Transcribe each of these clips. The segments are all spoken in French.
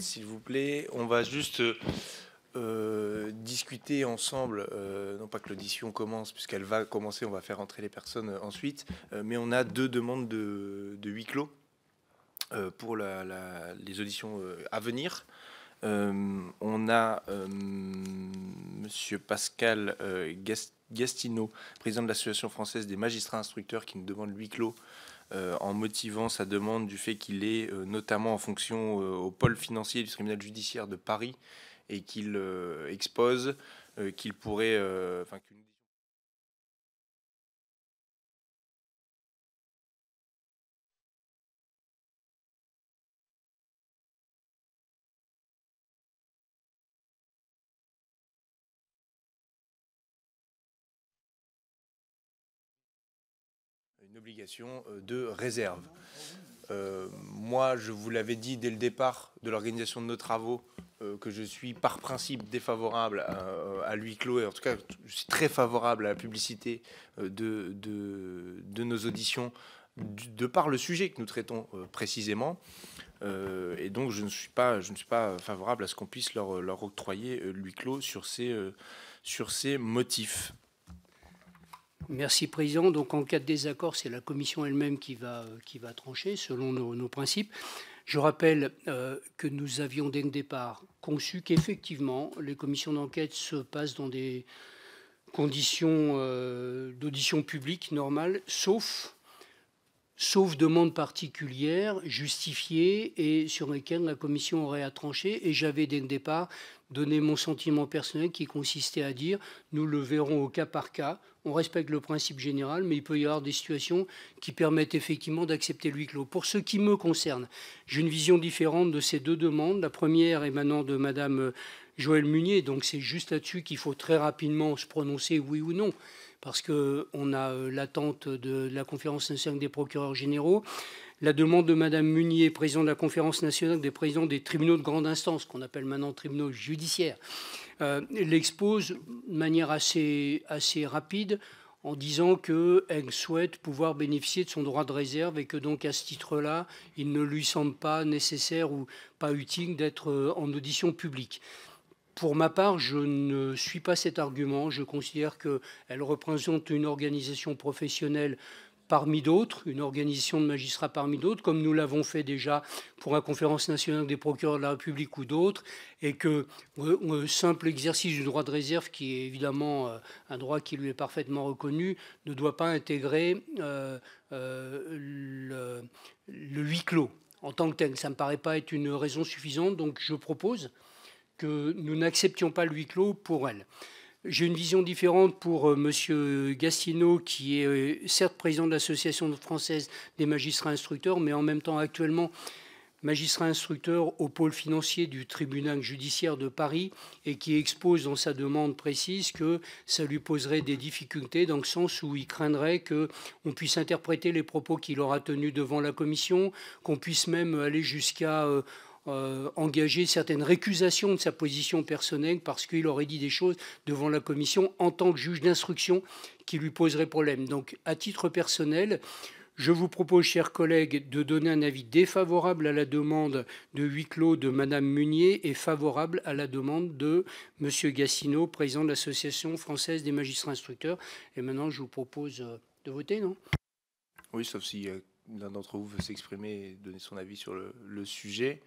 s'il vous plaît. On va juste euh, euh, discuter ensemble, euh, non pas que l'audition commence, puisqu'elle va commencer, on va faire entrer les personnes ensuite, mais on a deux demandes de, huis clos pour les auditions à venir. on a Monsieur Pascal Gastineau, président de l'Association française des magistrats instructeurs, qui nous demande huis clos euh, en motivant sa demande du fait qu'il est euh, notamment en fonction euh, au pôle financier du tribunal judiciaire de Paris et qu'il expose qu'il pourrait, une obligation euh, de réserve. Euh, moi, je vous l'avais dit dès le départ de l'organisation de nos travaux euh, que je suis par principe défavorable à, à lui et en tout cas, je suis très favorable à la publicité de, de, nos auditions de par le sujet que nous traitons précisément. et donc, je ne suis pas, je ne suis pas favorable à ce qu'on puisse leur, octroyer euh, lui sur ces, sur ces motifs. Merci, Président. Donc, en cas de désaccord, c'est la Commission elle-même qui va, euh, trancher selon nos, principes. Je rappelle euh, que nous avions dès le départ conçu qu'effectivement, les commissions d'enquête se passent dans des conditions euh, d'audition publique normales, sauf, sauf particulière justifiée et sur lesquelles la commission aurait à trancher. Et j'avais dès le départ donner mon sentiment personnel qui consistait à dire nous le verrons au cas par cas, on respecte le principe général, mais il peut y avoir des situations qui permettent effectivement d'accepter lui clos. Pour ce qui me concerne, j'ai une vision différente de ces deux demandes. La première émanant de Madame euh, Joëlle Munier, donc c'est juste là-dessus qu'il faut très rapidement se prononcer oui ou non parce qu'on a euh, l'attente de la conférence nationale des procureurs généraux la demande de Madame Munier, présidente de la Conférence nationale des présidents des tribunaux de grande instance, qu'on appelle maintenant tribunaux judiciaires, euh, l'expose de manière assez, assez rapide en disant qu'elle souhaite pouvoir bénéficier de son droit de réserve et que donc à ce titre-là, il ne lui semble pas nécessaire ou pas utile d'être euh, en audition publique. Pour ma part, je ne suis pas cet argument. Je considère qu'elle représente une organisation professionnelle parmi d'autres, une organisation de magistrats parmi d'autres, comme nous l'avons fait déjà pour la conférence nationale des procureurs de la République ou d'autres, et que le euh, euh, simple exercice du droit de réserve, qui est évidemment euh, un droit qui lui est parfaitement reconnu, ne doit pas intégrer le, le, huis clos en tant que tel. Ça ne me paraît pas être une raison suffisante, donc je propose que nous n'acceptions pas le huis clos pour elle. J'ai une vision différente pour euh, M. Gastineau, qui est euh, certes président de l'Association française des magistrats instructeurs, mais en même temps actuellement magistrat instructeur au pôle financier du tribunal judiciaire de Paris et qui expose dans sa demande précise que ça lui poserait des difficultés dans le sens où il craindrait qu'on puisse interpréter les propos qu'il aura tenus devant la commission, qu'on puisse même aller jusqu'à euh, euh, engager certaines récusations de sa position personnelle parce qu'il aurait dit des choses devant la commission en tant que juge d'instruction qui lui poserait problème. Donc, à titre personnel, je vous propose, chers collègues, de donner un avis défavorable à la demande de huis clos de Madame Munier et favorable à la demande de Monsieur Gassineau, président de l'Association française des magistrats instructeurs. Et maintenant, je vous propose euh, de voter, non Oui, sauf si euh, l'un d'entre vous veut s'exprimer et donner son avis sur le sujet.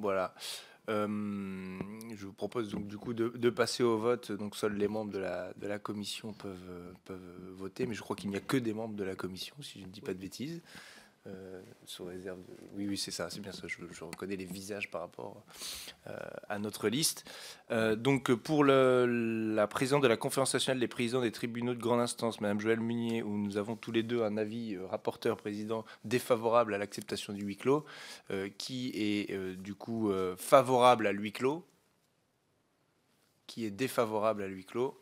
Voilà. Euh, je vous propose donc du coup de, passer au vote. Donc seuls les membres de la, commission euh, peuvent voter, mais je crois qu'il n'y a que des membres de la commission, si je ne dis pas de bêtises. Euh, sous réserve Oui, oui, c'est ça, c'est bien ça. Je, reconnais les visages par rapport euh, à notre liste. Euh, donc, pour la présidente de la Conférence nationale des présidents des tribunaux de grande instance, Madame Joëlle Munier, où nous avons tous les deux un avis rapporteur-président défavorable à l'acceptation du huis clos, qui est du coup favorable à l'huis clos, qui est défavorable à l'huis clos.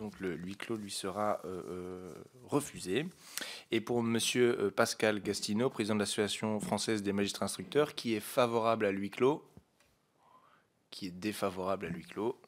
Donc le clos lui sera euh, euh, refusé. Et pour M. Euh, Pascal Gastineau, président de l'Association française des magistrats instructeurs, qui est favorable à lui clos, qui est défavorable à lui clos.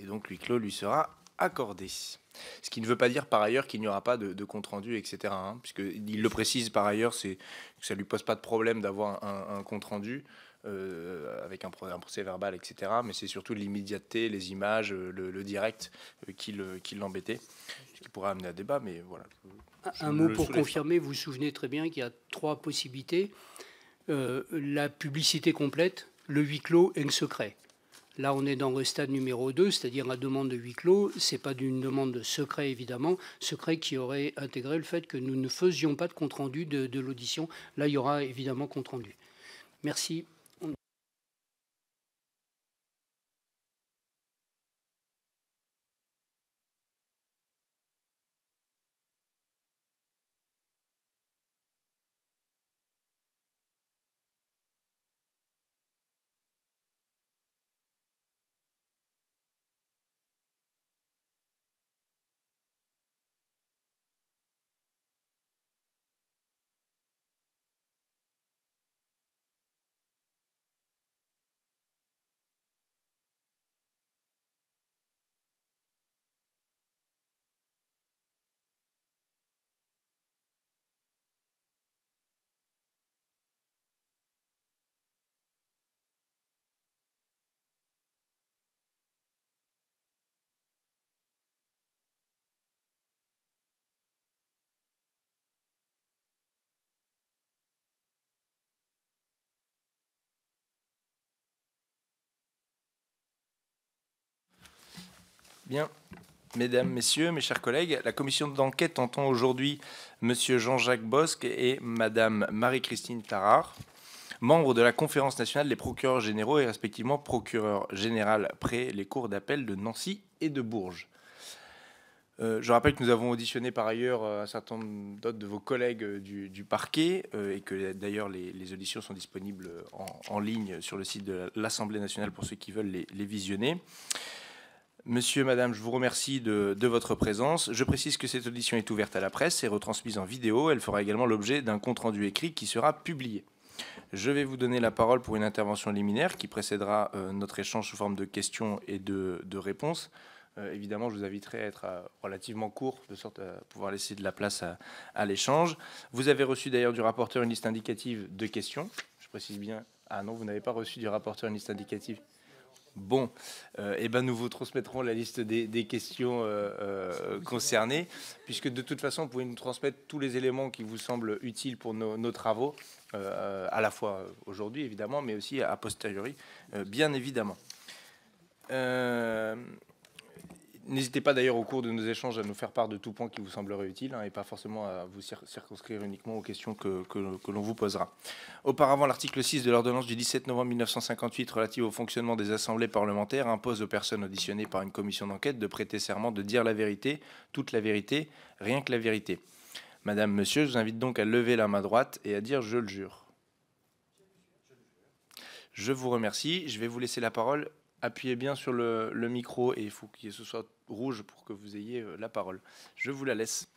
Et donc lui clos lui sera accordé. Ce qui ne veut pas dire par ailleurs qu'il n'y aura pas de, compte-rendu, etc. Hein, Puisqu'il le précise par ailleurs, c'est que ça ne lui pose pas de problème d'avoir un compte-rendu. Euh, avec un, procès verbal, etc. Mais c'est surtout l'immédiateté, les images, euh, le, direct euh, qui l'embêtait, le, ce qui pourrait amener à débat, mais voilà. Un, mot pour confirmer, vous vous souvenez très bien qu'il y a trois possibilités. la publicité complète, le huis clos et le secret. Là, on est dans le stade numéro 2, c'est-à-dire la demande de huis clos. Ce n'est pas d'une demande de secret, évidemment. Secret qui aurait intégré le fait que nous ne faisions pas de compte-rendu de, de l'audition. Là, il y aura évidemment compte-rendu. Merci. Bien. Mesdames, Messieurs, mes chers collègues, la commission d'enquête entend aujourd'hui M. Jean-Jacques Bosque et Mme Marie-Christine Tarard, membres de la Conférence nationale des procureurs généraux et respectivement procureur général près les cours d'appel de Nancy et de Bourges. Euh, je rappelle que nous avons auditionné par ailleurs euh, un certain nombre d'autres de vos collègues euh, du, parquet et que d'ailleurs les, auditions sont disponibles en, ligne sur le site de l'Assemblée nationale pour ceux qui veulent les visionner. Monsieur, Madame, je vous remercie de, votre présence. Je précise que cette audition est ouverte à la presse et retransmise en vidéo. Elle fera également l'objet d'un compte-rendu écrit qui sera publié. Je vais vous donner la parole pour une intervention liminaire qui précédera euh, notre échange sous forme de questions et de, réponses. Euh, évidemment, je vous inviterai à être euh, relativement court, de sorte à pouvoir laisser de la place à, à l'échange. Vous avez reçu d'ailleurs du rapporteur une liste indicative de questions. Je précise bien. Ah non, vous n'avez pas reçu du rapporteur une liste indicative. Bon, euh, eh ben nous vous transmettrons la liste des, questions euh, euh, concernées, puisque de toute façon, vous pouvez nous transmettre tous les éléments qui vous semblent utiles pour nos, travaux, à la fois aujourd'hui évidemment, mais aussi a posteriori, bien évidemment. N'hésitez pas d'ailleurs au cours de nos échanges à nous faire part de tout point qui vous semblerait utile hein, et pas forcément à vous circonscrire uniquement aux questions que, l'on vous posera. Auparavant, l'article 6 de l'ordonnance du 17 novembre 1958 relative au fonctionnement des assemblées parlementaires impose aux personnes auditionnées par une commission d'enquête de prêter serment de dire la vérité, toute la vérité, rien que la vérité. Madame, monsieur, je vous invite donc à lever la main droite et à dire je le jure. Je vous remercie. Je vais vous laisser la parole. Appuyez bien sur le, le micro et il faut que ce soit rouge pour que vous ayez euh, la parole. Je vous la laisse.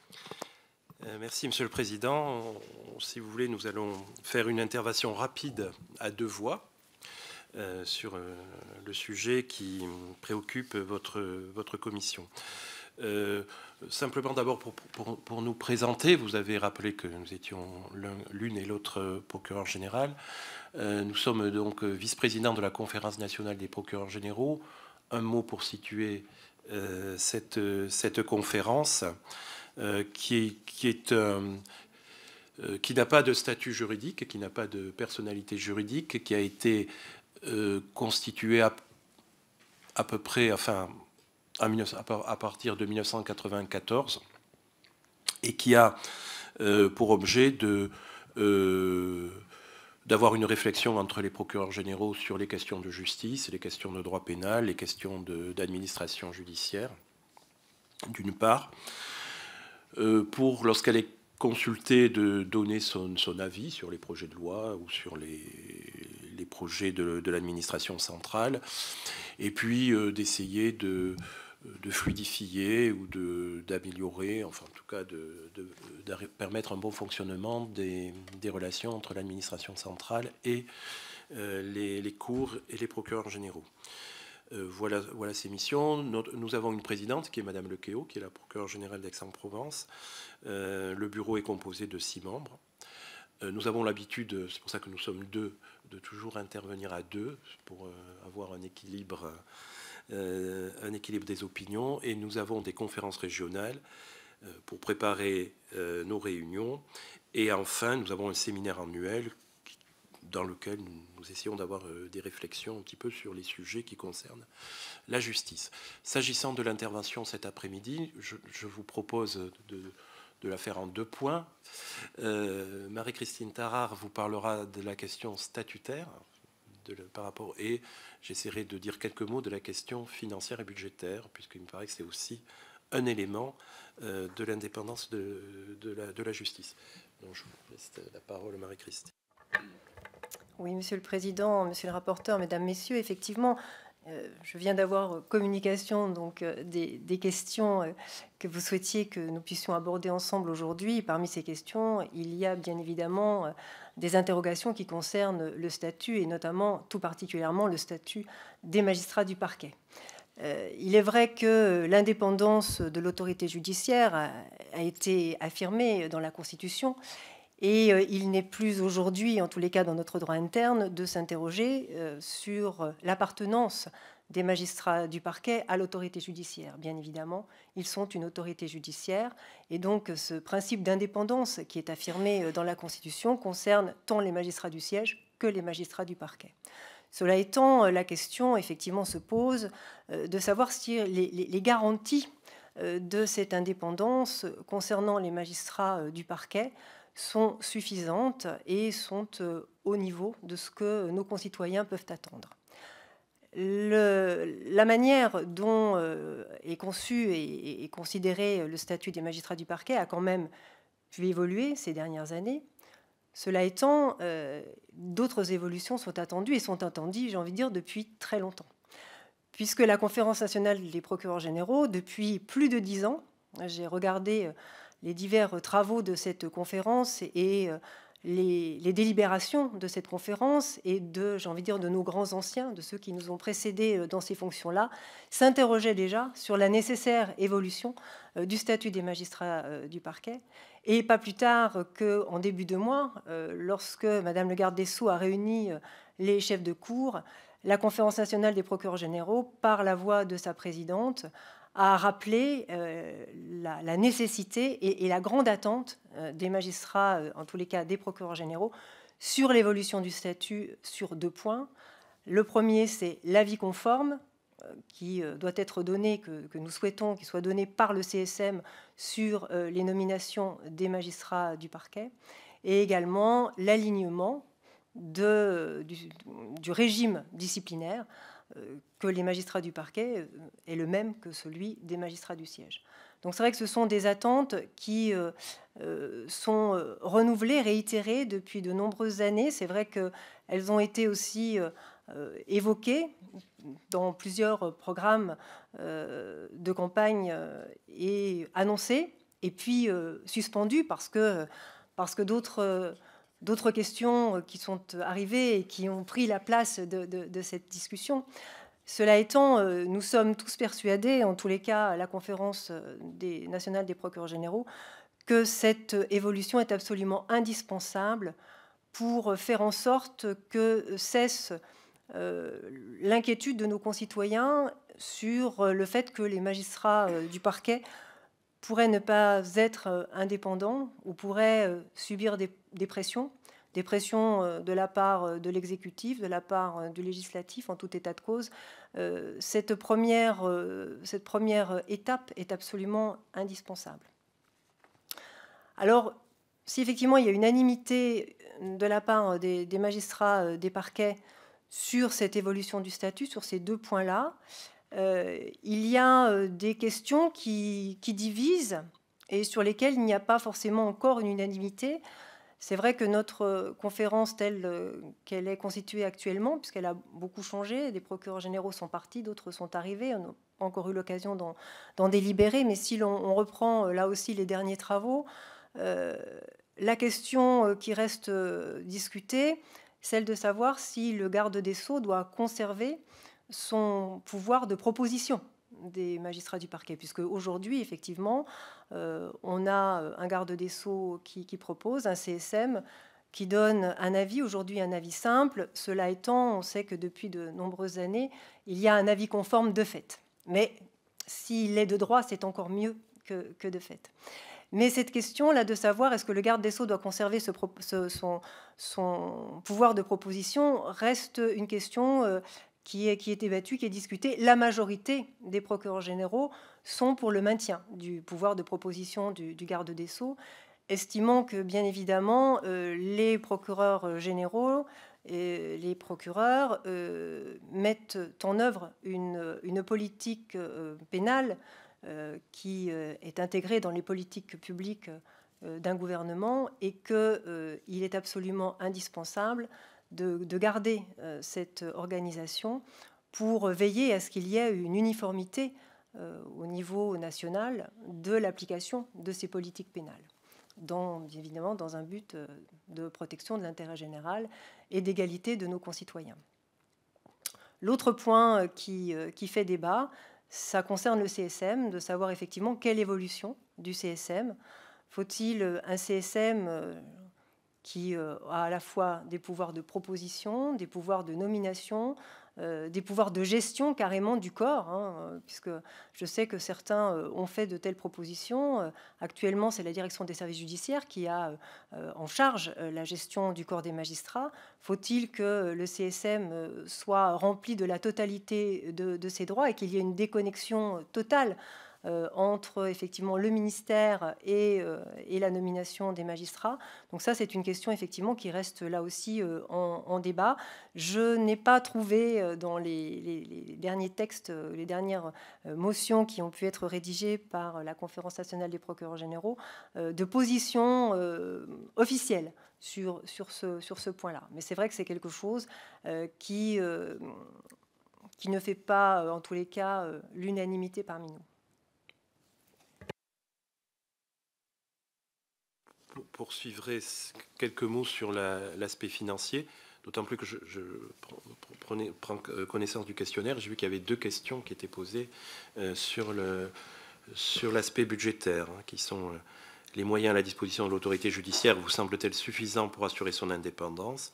Euh, merci, Monsieur le Président. Si vous voulez, nous allons faire une intervention rapide à deux voix euh, sur le sujet qui préoccupe votre, votre commission. simplement d'abord pour, pour, pour, nous présenter, vous avez rappelé que nous étions l'une et l'autre procureur général. nous sommes donc vice-président de la conférence nationale des procureurs généraux. Un mot pour situer euh, cette, euh, cette conférence qui, euh, qui, est qui n'a pas de statut juridique, qui n'a pas de personnalité juridique, qui a été constituée à, peu près, enfin, à, partir de 1994, et qui a pour objet de d'avoir une réflexion entre les procureurs généraux sur les questions de justice, les questions de droit pénal, les questions d'administration judiciaire, d'une part, euh, pour lorsqu'elle est consultée de donner son, avis sur les projets de loi ou sur les, projets de, l'administration centrale, et puis euh, d'essayer de de fluidifier ou d'améliorer, enfin cas de, permettre un bon fonctionnement des, relations entre l'administration centrale et euh, les, cours et les procureurs généraux. Euh, voilà, ces missions. nous avons une présidente qui est Madame Lequeo, qui est la procureure générale d'Aix-en-Provence. Euh, le bureau est composé de six membres. nous avons l'habitude, c'est pour ça que nous sommes deux, de toujours intervenir à deux pour avoir un équilibre, un équilibre des opinions. Et nous avons des conférences régionales euh, pour préparer euh, nos réunions. Et enfin, nous avons un séminaire annuel dans lequel nous, essayons d'avoir euh, des réflexions un petit peu sur les sujets qui concernent la justice. S'agissant de l'intervention cet après-midi, je, vous propose de, la faire en deux points. Marie-Christine Tarard vous parlera de la question statutaire de, par rapport, et j'essaierai de dire quelques mots de la question financière et budgétaire, puisqu'il me paraît que c'est aussi un élément euh, de l'indépendance de, de, la, justice. Donc, je vous laisse la parole marie christ Oui, Monsieur le Président, Monsieur le rapporteur, Mesdames, Messieurs, effectivement, euh, je viens d'avoir euh, communication donc des, questions que vous souhaitiez que nous puissions aborder ensemble aujourd'hui. Parmi ces questions, il y a bien évidemment des interrogations qui concernent le statut et notamment tout particulièrement le statut des magistrats du parquet. Euh, il est vrai que l'indépendance de l'autorité judiciaire a, été affirmée dans la Constitution et euh, il n'est plus aujourd'hui, en tous les cas dans notre droit interne, de s'interroger euh, sur l'appartenance des magistrats du parquet à l'autorité judiciaire. Bien évidemment, ils sont une autorité judiciaire et donc ce principe d'indépendance qui est affirmé dans la Constitution concerne tant les magistrats du siège que les magistrats du parquet. Cela étant, euh, la question effectivement se pose euh, de savoir si les, garanties euh, de cette indépendance concernant les magistrats du parquet sont suffisantes et sont au niveau de ce que nos concitoyens peuvent attendre. la manière dont est conçu et, considéré le statut des magistrats du parquet a quand même évolué ces dernières années. Cela étant, euh, d'autres évolutions sont attendues et sont attendues, j'ai envie de dire, depuis très longtemps. Puisque la Conférence nationale des procureurs généraux, depuis plus de dix ans, j'ai regardé euh, les divers euh, travaux de cette conférence et les, délibérations de cette conférence et de, j'ai envie de dire, de nos grands anciens, de ceux qui nous ont précédés euh, dans ces fonctions-là, s'interrogeaient déjà sur la nécessaire évolution euh, du statut des magistrats euh, du parquet. Et pas plus tard qu'en début de mois, lorsque Madame le garde des Sceaux a réuni les chefs de cour, la Conférence nationale des procureurs généraux, par la voix de sa présidente, à rappeler euh, la, nécessité et, la grande attente euh, des magistrats, euh, en tous les cas des procureurs généraux, sur l'évolution du statut sur deux points. Le premier, c'est l'avis conforme qui doit être donné, que, nous souhaitons qu'il soit donné par le CSM sur les nominations des magistrats du parquet, et également l'alignement du régime disciplinaire que les magistrats du parquet euh, est le même que celui des magistrats du siège. Donc c'est vrai que ce sont des attentes qui euh, euh, sont renouvelées, réitérées depuis de nombreuses années. C'est vrai qu'elles ont été aussi évoquées dans plusieurs programmes de campagne et annoncées, et puis suspendues parce que, parce que d'autres d'autres questions euh, qui sont euh, arrivées et qui ont pris la place de, cette discussion. Cela étant, euh, nous sommes tous persuadés, en tous les cas à la conférence des, nationale des procureurs généraux, que cette évolution est absolument indispensable pour faire en sorte que cesse l'inquiétude de nos concitoyens sur le fait que les magistrats du parquet pourraient ne pas être indépendants ou pourraient subir des des pressions, des pressions euh, de la part euh, de l'exécutif, de la part euh, du législatif, en tout état de cause. Cette première, cette première étape est absolument indispensable. Alors, si effectivement il y a unanimité de la part des, magistrats des parquets sur cette évolution du statut, sur ces deux points-là, il y a des questions qui, divisent et sur lesquelles il n'y a pas forcément encore une unanimité. C'est vrai que notre euh, conférence telle euh, qu'elle est constituée actuellement, puisqu'elle a beaucoup changé, des procureurs généraux sont partis, d'autres sont arrivés, on a encore eu l'occasion d'en délibérer, mais si l'on reprend euh, là aussi les derniers travaux, la question qui reste discutée, celle de savoir si le garde des sceaux doit conserver son pouvoir de proposition des magistrats du parquet, puisque aujourd'hui, effectivement, euh, on a euh, un garde des sceaux qui, propose, un CSM, qui donne un avis, aujourd'hui un avis simple. Cela étant, on sait que depuis de nombreuses années, il y a un avis conforme de fait. Mais s'il est de droit, c'est encore mieux que, de fait. Mais cette question-là de savoir est-ce que le garde des Sceaux doit conserver ce, son, pouvoir de proposition reste une question euh, qui est, qui débattue, qui est discuté, La majorité des procureurs généraux sont pour le maintien du pouvoir de proposition du, garde des Sceaux, estimant que, bien évidemment, euh, les procureurs euh, généraux et les procureurs euh, mettent en œuvre une, politique pénale qui est intégrée dans les politiques publiques d'un gouvernement et qu'il est absolument indispensable de, garder euh, cette organisation pour veiller à ce qu'il y ait une uniformité euh, au niveau national de l'application de ces politiques pénales, dans, évidemment dans un but euh, de protection de l'intérêt général et d'égalité de nos concitoyens. L'autre point qui, qui, fait débat, ça concerne le CSM, de savoir effectivement quelle évolution du CSM. Faut-il un CSM, qui euh, a à la fois des pouvoirs de proposition, des pouvoirs de nomination, euh, des pouvoirs de gestion carrément du corps, hein, euh, puisque je sais que certains ont fait de telles propositions. Actuellement, c'est la direction des services judiciaires qui a en charge la gestion du corps des magistrats. Faut-il que le CSM soit rempli de la totalité de ses droits et qu'il y ait une déconnexion totale euh, entre effectivement le ministère euh, et, la nomination des magistrats. Donc ça, c'est une question effectivement qui reste là aussi euh, en, débat. Je n'ai pas trouvé dans les, derniers textes, les dernières motions qui ont pu être rédigées par la Conférence nationale des procureurs généraux de position officielle sur, sur ce, sur ce point-là. Mais c'est vrai que c'est quelque chose qui, qui ne fait pas, en tous les cas, l'unanimité parmi nous. poursuivrai quelques mots sur l'aspect financier, d'autant plus que je, prends connaissance du questionnaire. J'ai vu qu'il y avait deux questions qui étaient posées euh, sur l'aspect budgétaire, hein, qui sont euh, les moyens à la disposition de l'autorité judiciaire, vous semble-t-elle suffisant pour assurer son indépendance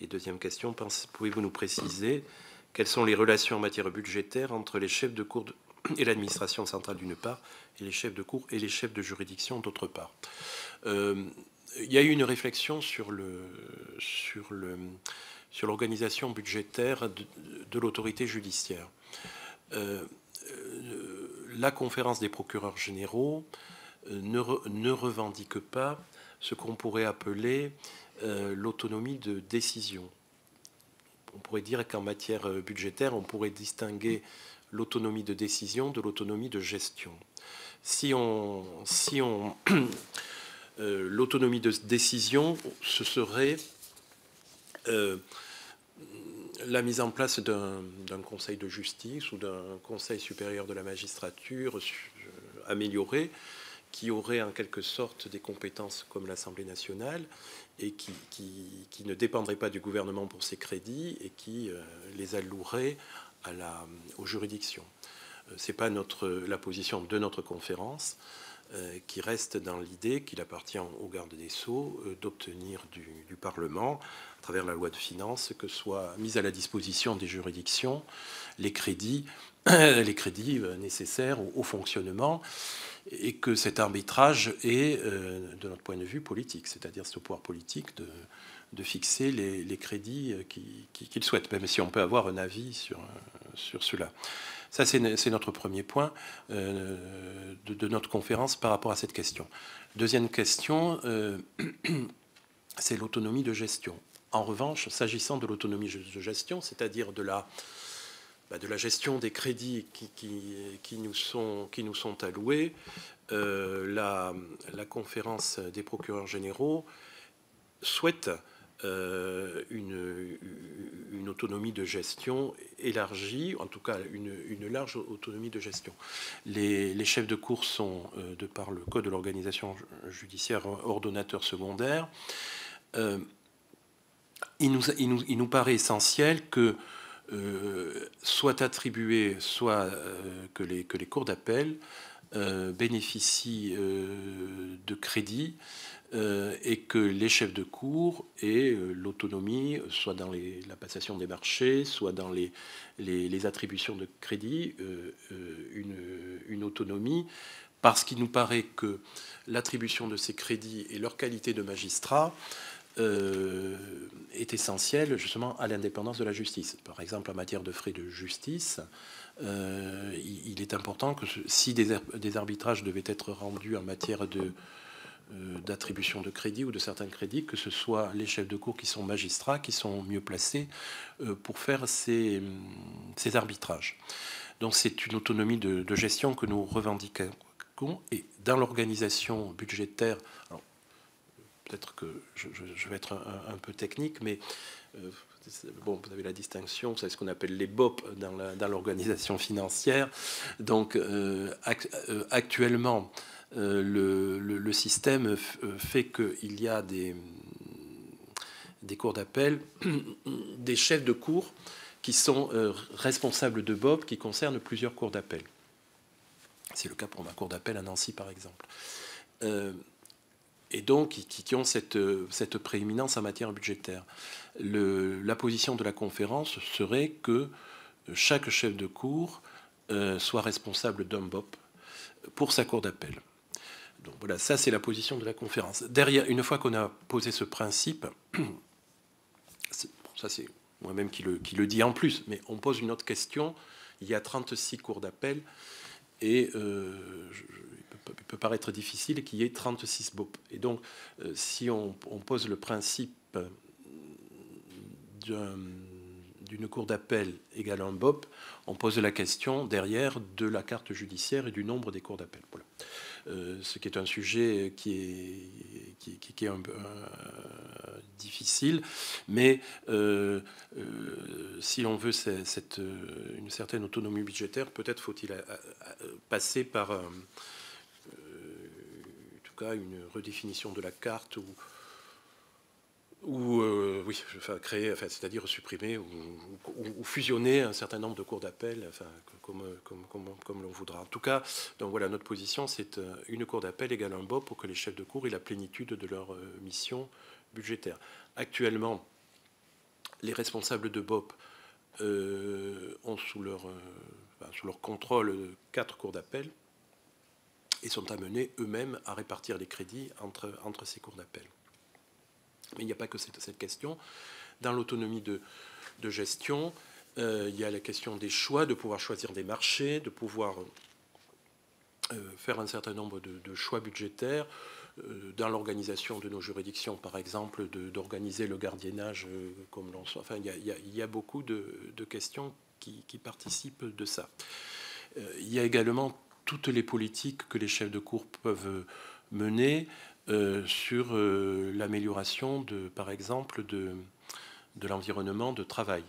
Et deuxième question, pouvez-vous nous préciser quelles sont les relations en matière budgétaire entre les chefs de cour et l'administration centrale d'une part, et les chefs de cour et les chefs de juridiction d'autre part. Euh, il y a eu une réflexion sur le sur le sur l'organisation budgétaire de, l'autorité judiciaire. Euh, euh, la conférence des procureurs généraux ne, ne revendique pas ce qu'on pourrait appeler l'autonomie de décision. On pourrait dire qu'en matière budgétaire, on pourrait distinguer l'autonomie de décision de l'autonomie de gestion. Si on, si on euh, l'autonomie de décision, ce serait euh, la mise en place d'un conseil de justice ou d'un conseil supérieur de la magistrature euh, amélioré qui aurait en quelque sorte des compétences comme l'Assemblée nationale et qui, ne dépendrait pas du gouvernement pour ses crédits et qui les allouerait la, aux juridictions. Euh, ce n'est pas notre, la position de notre conférence euh, qui reste dans l'idée qu'il appartient aux gardes des Sceaux euh, d'obtenir du, Parlement, à travers la loi de finances, que soient mis à la disposition des juridictions les crédits, les crédits nécessaires au fonctionnement et que cet arbitrage est, de notre point de vue, politique, c'est-à-dire ce pouvoir politique de, de fixer les, crédits euh, qu'il souhaitent, souhaite, même si on peut avoir un avis sur, euh, sur cela. Ça, c'est notre premier point euh, de, notre conférence par rapport à cette question. Deuxième question, c'est l'autonomie de gestion. En revanche, s'agissant de l'autonomie de gestion, c'est-à-dire de la, bah, de la gestion des crédits qui, nous, sont, qui nous sont alloués, la, la conférence des procureurs généraux souhaite euh, une, autonomie de gestion élargie, en tout cas une, large autonomie de gestion. Les, chefs de cour sont, euh, de par le Code de l'organisation judiciaire, ordonnateurs secondaires. Euh, il, nous, il, nous, paraît essentiel que soit attribué, soit que, les, que les cours d'appel bénéficient de crédits euh, et que les chefs de cour et euh, l'autonomie, soit dans la passation des marchés, soit dans les, attributions de crédit, euh, une, autonomie, parce qu'il nous paraît que l'attribution de ces crédits et leur qualité de magistrat est essentielle justement à l'indépendance de la justice. Par exemple, en matière de frais de justice, il, est important que si des arbitrages devaient être rendus en matière de euh, d'attribution de crédits ou de certains crédits, que ce soit les chefs de cours qui sont magistrats, qui sont mieux placés euh, pour faire euh, ces, arbitrages. Donc c'est une autonomie de, gestion que nous revendiquons. Et dans l'organisation budgétaire, peut-être que je, vais être un, peu technique, mais bon, vous avez la distinction, c'est ce qu'on appelle les BOP dans l'organisation financière. Donc actuellement, euh, le, système euh, fait qu'il y a des, cours d'appel, des chefs de cours qui sont euh, responsables de Bob, qui concernent plusieurs cours d'appel. C'est le cas pour ma cour d'appel à Nancy, par exemple. et donc, qui, ont cette, prééminence en matière budgétaire. la position de la conférence serait que chaque chef de cours soit responsable d'un BOP pour sa cour d'appel. Donc voilà, ça c'est la position de la conférence. Derrière, une fois qu'on a posé ce principe, ça c'est moi-même qui le, qui en plus, mais on pose une autre question. Il y a 36 cours d'appel et euh, il, peut, paraître difficile qu'il y ait 36 BOP. Et donc, euh, si on, pose le principe euh, d'un d'une cour d'appel égale un BOP, on pose la question derrière de la carte judiciaire et du nombre des cours d'appel. Euh, ce qui est un sujet qui est, un difficile, mais euh, euh, si l'on veut une certaine autonomie budgétaire, peut-être faut-il passer par tout cas une redéfinition de la carte ou ou euh, oui, créer, c'est-à-dire supprimer ou, fusionner un certain nombre de cours d'appel, comme, comme, l'on voudra. En tout cas, donc voilà, notre position, c'est euh, une cour d'appel égale un BOP pour que les chefs de cours aient la plénitude de leur euh, mission budgétaire. Actuellement, les responsables de BOP ont sous leur, sous leur contrôle quatre cours d'appel et sont amenés eux-mêmes à répartir les crédits entre ces cours d'appel mais il n'y a pas que cette, question. Dans l'autonomie de, gestion, euh, il y a la question des choix, de pouvoir choisir des marchés, de pouvoir euh, faire un certain nombre de, choix budgétaires euh, dans l'organisation de nos juridictions, par exemple, d'organiser le gardiennage comme l'on soit. Enfin, il y, a, beaucoup de, questions qui, participent de ça. Il y a également toutes les politiques que les chefs de cour peuvent mener euh, sur euh, l'amélioration, de, par exemple, de, de l'environnement de travail.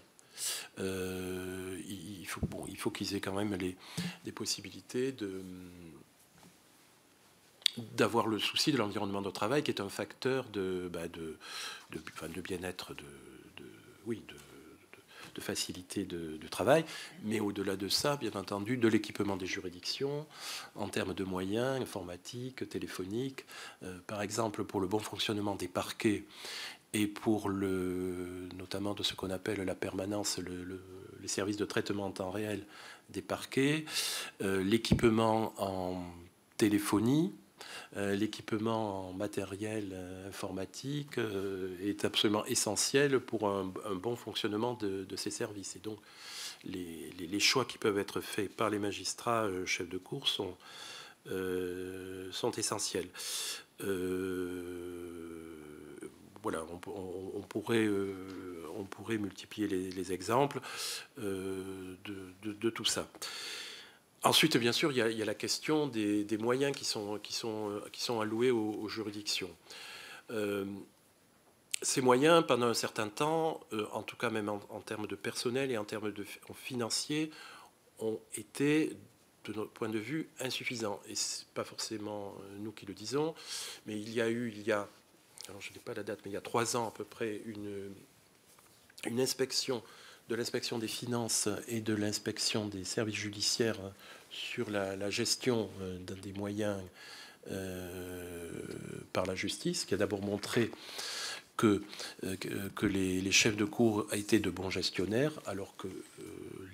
Euh, il faut, il faut qu'ils aient quand même les, possibilités de d'avoir le souci de l'environnement de travail qui est un facteur de, bah, de, de, de bien-être de, oui, de, de facilité de, travail, mais au-delà de ça, bien entendu, de l'équipement des juridictions en termes de moyens informatiques, téléphoniques. Euh, par exemple, pour le bon fonctionnement des parquets et pour le, notamment de ce qu'on appelle la permanence, le, les services de traitement en temps réel des parquets, euh, l'équipement en téléphonie, euh, l'équipement matériel euh, informatique euh, est absolument essentiel pour un, bon fonctionnement de, ces services. Et donc, les, choix qui peuvent être faits par les magistrats chefs de cour sont, essentiels. voilà, on, pourrait, multiplier les, exemples de, tout ça. Ensuite, bien sûr, il y a, la question des, moyens qui sont, euh, alloués aux, juridictions. Euh, ces moyens, pendant un certain temps, euh, en tout cas même en, termes de personnel et en termes de financiers, ont été, de notre point de vue, insuffisants. Et ce n'est pas forcément nous qui le disons, mais il y a eu, il y a, alors je n'ai pas la date, mais il y a trois ans à peu près, une inspection de l'inspection des finances et de l'inspection des services judiciaires sur la, gestion euh, des moyens euh, par la justice, qui a d'abord montré que, euh, que les, chefs de cour étaient de bons gestionnaires, alors que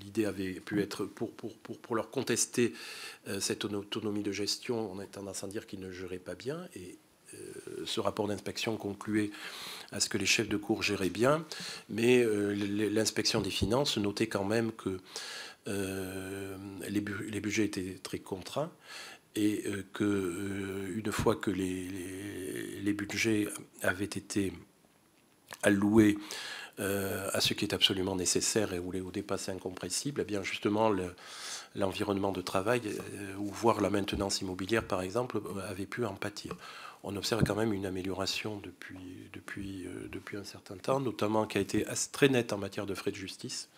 l'idée avait pu être, pour, pour, pour leur contester cette autonomie de gestion, on a tendance à dire qu'ils ne géraient pas bien, et euh, ce rapport d'inspection concluait à ce que les chefs de cour géraient bien, mais euh, l'inspection des finances notait quand même que euh, les, budgets étaient très contraints et que une fois que les, budgets avaient été alloués à ce qui est absolument nécessaire et où les hauts incompressibles, eh bien justement l'environnement de travail ou voir la maintenance immobilière par exemple avait pu en pâtir on observe quand même une amélioration euh, depuis, un certain temps, notamment qui a été très nette en matière de frais de justice.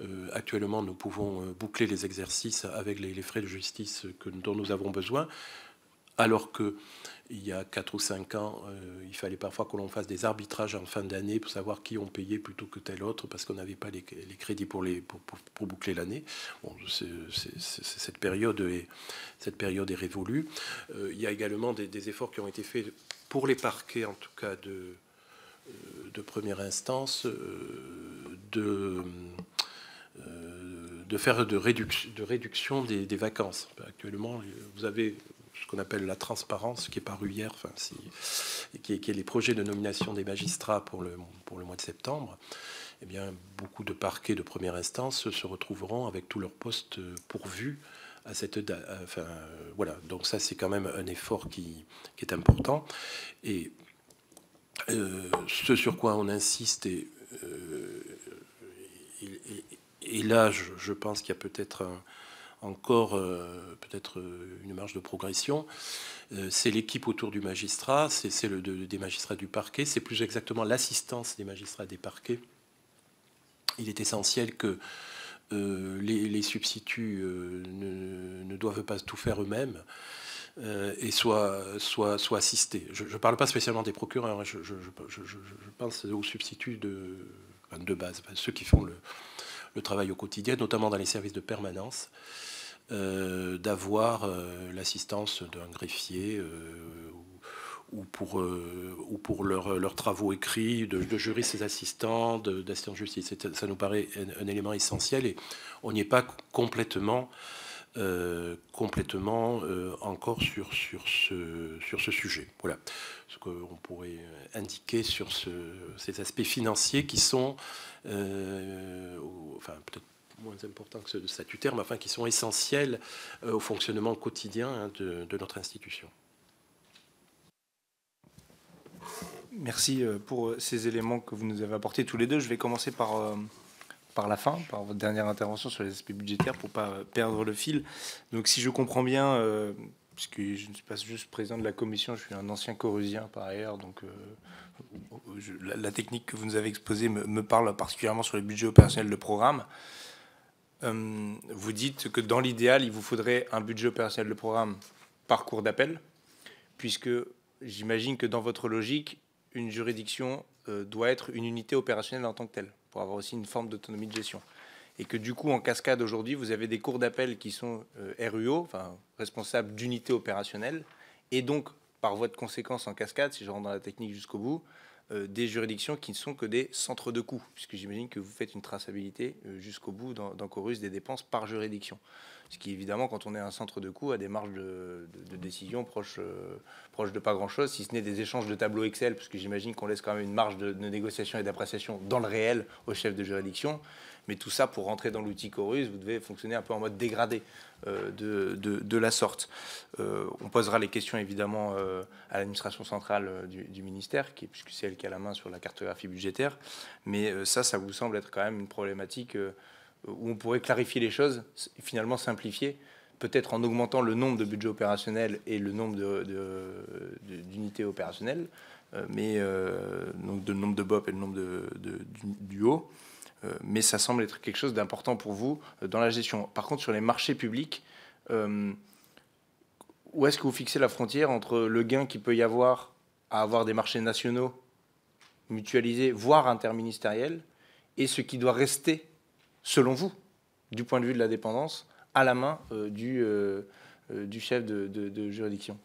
Euh, actuellement, nous pouvons euh, boucler les exercices avec les, frais de justice dont nous avons besoin alors que il y a 4 ou 5 ans, euh, il fallait parfois que l'on fasse des arbitrages en fin d'année pour savoir qui on payait plutôt que tel autre, parce qu'on n'avait pas les, crédits pour, les, pour, boucler l'année. Bon, cette, période est, cette période est révolue. Euh, il y a également des, efforts qui ont été faits pour les parquets, en tout cas de, euh, de première instance, de de faire de, réduction de réduction des, des, vacances. Actuellement, vous avez ce qu'on appelle la transparence, qui est paru hier, enfin, qui, est, les projets de nomination des magistrats pour le, pour le mois de septembre, eh bien, beaucoup de parquets de première instance se retrouveront avec tous leurs postes pourvus à cette date. voilà. Donc ça, c'est quand même un effort qui, est important. Et euh, ce sur quoi on insiste, et, euh, là, je, pense qu'il y a peut-être encore euh, peut-être euh, une marge de progression. Euh, c'est l'équipe autour du magistrat, c'est le des magistrats du parquet, c'est plus exactement l'assistance des magistrats des parquets. Il est essentiel que les, substituts ne, doivent pas tout faire eux-mêmes et soient assistés. Je ne parle pas spécialement des procureurs, hein, je, pense aux substituts de, de base, ceux qui font le, le travail au quotidien, notamment dans les services de permanence. Euh, d'avoir euh, l'assistance d'un greffier euh, ou pour, pour leurs travaux écrits, de, de juristes et assistants, d'assistants de, justice. Ça nous paraît un, élément essentiel et on n'y est pas complètement, complètement encore sur, sur, ce, sur ce sujet. Voilà ce qu'on pourrait indiquer sur ces aspects financiers qui sont, enfin peut-être moins importants que ceux de statutaires, mais enfin qui sont essentiels euh, au fonctionnement quotidien hein, de, notre institution. Merci euh, pour euh, ces éléments que vous nous avez apportés tous les deux. Je vais commencer par, par la fin, par votre dernière intervention sur les aspects budgétaires pour ne pas perdre le fil. Donc si je comprends bien, puisque je ne suis pas juste président de la commission, je suis un ancien corusien par ailleurs, donc la, technique que vous nous avez exposée me, me, parle particulièrement sur les budgets opérationnels de programme. Euh, vous dites que dans l'idéal, il vous faudrait un budget opérationnel de programme par cours d'appel, puisque j'imagine que dans votre logique, une juridiction euh, doit être une unité opérationnelle en tant que telle, pour avoir aussi une forme d'autonomie de gestion. Et que du coup, en cascade aujourd'hui, vous avez des cours d'appel qui sont euh, RUO, responsables d'unités opérationnelles. et donc, par voie de conséquence en cascade, si je rentre dans la technique jusqu'au bout, euh, des juridictions qui ne sont que des centres de coûts, puisque j'imagine que vous faites une traçabilité euh, jusqu'au bout dans, Corus des dépenses par juridiction ce qui évidemment, quand on est un centre de coût, a des marges de, décision euh, proches, de pas grand-chose, si ce n'est des échanges de tableaux Excel, parce que j'imagine qu'on laisse quand même une marge de, négociation et d'appréciation dans le réel au chef de juridiction. Mais tout ça, pour rentrer dans l'outil Chorus, vous devez fonctionner un peu en mode dégradé euh, de, de, la sorte. Euh, on posera les questions évidemment à l'administration centrale du, ministère, qui, puisque c'est elle qui a la main sur la cartographie budgétaire. Mais ça, ça vous semble être quand même une problématique où on pourrait clarifier les choses, finalement simplifier, peut-être en augmentant le nombre de budgets opérationnels et le nombre d'unités opérationnelles, euh, mais euh, donc le nombre de BOP et le nombre de, du, haut. Euh, mais ça semble être quelque chose d'important pour vous dans la gestion. Par contre, sur les marchés publics, où est-ce que vous fixez la frontière entre le gain qu'il peut y avoir à avoir des marchés nationaux mutualisés, voire interministériels, et ce qui doit rester selon vous, du point de vue de la dépendance, à la main euh, du, euh, euh, du, chef de, juridiction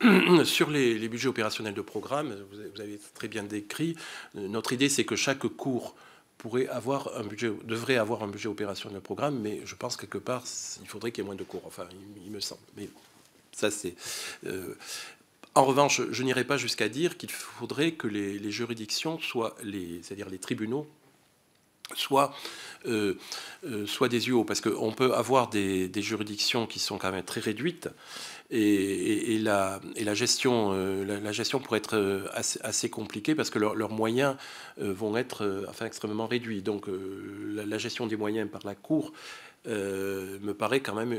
sur les, budgets opérationnels de programme, vous avez très bien décrit, notre idée c'est que chaque cours pourrait avoir un budget, devrait avoir un budget opérationnel de programme, mais je pense quelque part, il faudrait qu'il y ait moins de cours, enfin, il, me semble. Mais ça, c'est. en revanche, je n'irai pas jusqu'à dire qu'il faudrait que les, les juridictions soient, les, c'est-à-dire les tribunaux, euh, euh, soit, des UO, parce qu'on peut avoir des, juridictions qui sont quand même très réduites, et, euh, la, gestion, pourrait être assez, compliquée, parce que leurs moyens vont être extrêmement réduits. Donc la, gestion des moyens par la Cour me paraît quand même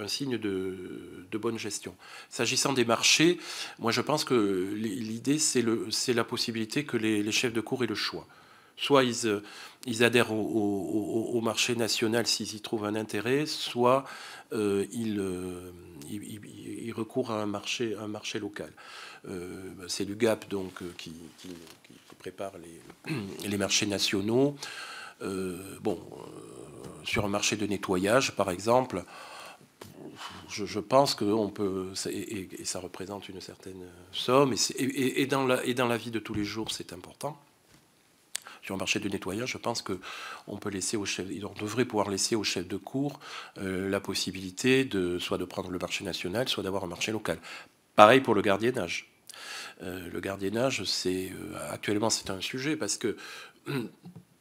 un signe de, bonne gestion. S'agissant des marchés, moi je pense que l'idée, c'est la possibilité que les chefs de cour aient le choix. Soit ils, euh, adhèrent au, marché national s'ils y trouvent un intérêt, soit euh, euh, ils, recourent à un marché, local. C'est l'UGAP donc, qui, prépare les, marchés nationaux. bon, sur un marché de nettoyage, par exemple, je, pense que peut, et, ça représente une certaine somme, et dans la vie de tous les jours, c'est important sur un marché de nettoyage, je pense que on peut laisser au chef, on devrait pouvoir laisser au chef de cours euh, la possibilité de soit de prendre le marché national, soit d'avoir un marché local. Pareil pour le gardiennage. Euh, le gardiennage, c'est euh, actuellement c'est un sujet parce que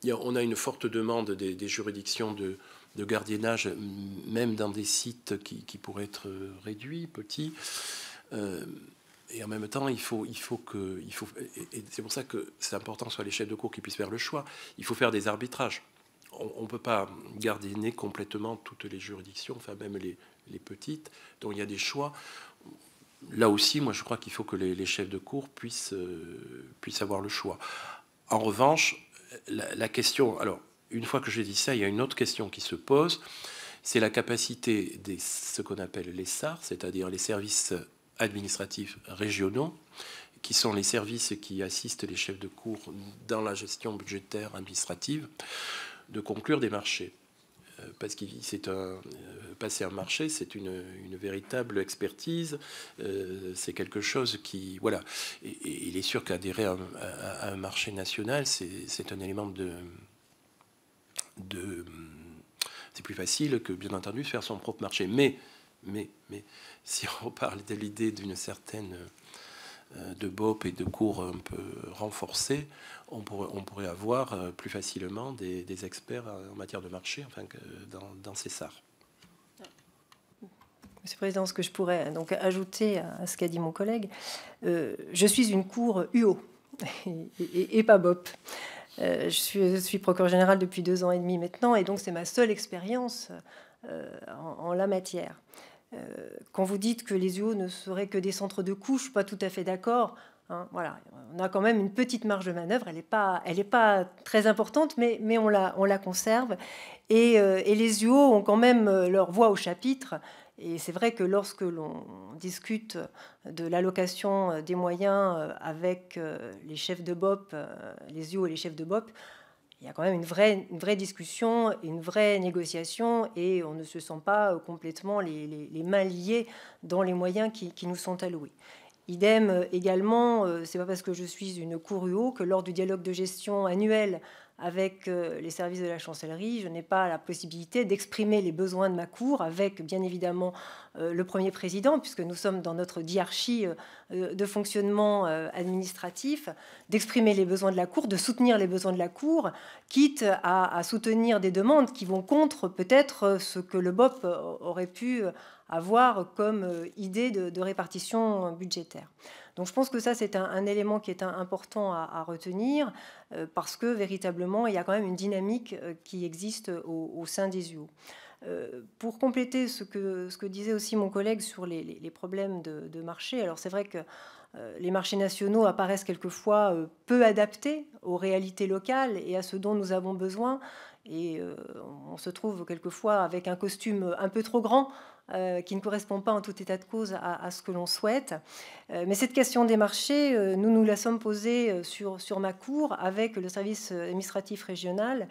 on a une forte demande des, juridictions de, gardiennage, même dans des sites qui pourraient être réduits, petits et en même temps, il faut, il faut que, il faut, et, c'est pour ça que c'est important que soit les chefs de cour qui puissent faire le choix. Il faut faire des arbitrages. On ne peut pas gardiner complètement toutes les juridictions, enfin même les, les petites, dont il y a des choix. Là aussi, moi, je crois qu'il faut que les, les, chefs de cour euh, puissent, avoir le choix. En revanche, la, la question, alors, une fois que j'ai dit ça, il y a une autre question qui se pose c'est la capacité des ce qu'on appelle les SAR, c'est-à-dire les services administratifs régionaux, qui sont les services qui assistent les chefs de cours dans la gestion budgétaire administrative, de conclure des marchés. Euh, parce que un euh, passer un marché, c'est une, véritable expertise. Euh, c'est quelque chose qui voilà. il est sûr qu'adhérer à, un marché national, c'est un élément de, de c'est plus facile que bien entendu faire son propre marché. Mais mais mais si on parle de l'idée d'une certaine euh, de BOP et de cours un peu renforcés, on pourrait, avoir euh, plus facilement des, experts en matière de marché enfin, dans, dans ces SAR. Monsieur le Président, ce que je pourrais euh, donc ajouter à ce qu'a dit mon collègue, je suis une cour UO et, pas BOP. je, suis, procureur général depuis deux ans et demi maintenant, et donc c'est ma seule expérience en, la matière. Euh, quand vous dites que les UO ne seraient que des centres de couche, pas tout à fait d'accord. Hein, voilà, on a quand même une petite marge de manœuvre. Elle n'est pas, très importante, mais, on, la, conserve. Et, euh, et, les UO ont quand même euh, leur voix au chapitre. Et c'est vrai que lorsque l'on discute de l'allocation des moyens avec les chefs de BOP, les UO et les chefs de BOP, il y a quand même une vraie, discussion, une vraie négociation, et on ne se sent pas euh, complètement les, mains liées dans les moyens qui, nous sont alloués. Idem euh, également, euh, c'est pas parce que je suis une courue que lors du dialogue de gestion annuel avec euh, les services de la chancellerie. Je n'ai pas la possibilité d'exprimer les besoins de ma cour avec, bien évidemment, euh, le Premier président, puisque nous sommes dans notre diarchie euh, de fonctionnement administratif, d'exprimer les besoins de la cour, de soutenir les besoins de la cour, quitte à, soutenir des demandes qui vont contre peut-être ce que le BOP aurait pu avoir comme idée de répartition budgétaire. Donc je pense que ça, c'est un, élément qui est important à, retenir euh, parce que véritablement, il y a quand même une dynamique euh, qui existe au, sein des UO. Euh, pour compléter ce que, disait aussi mon collègue sur les, problèmes de, marché, alors c'est vrai que les marchés nationaux apparaissent quelquefois peu adaptés aux réalités locales et à ce dont nous avons besoin. Et on se trouve quelquefois avec un costume un peu trop grand euh, qui ne correspond pas en tout état de cause à, ce que l'on souhaite. Euh, mais cette question des marchés, euh, nous nous la sommes posée sur, ma cour avec le service administratif régional,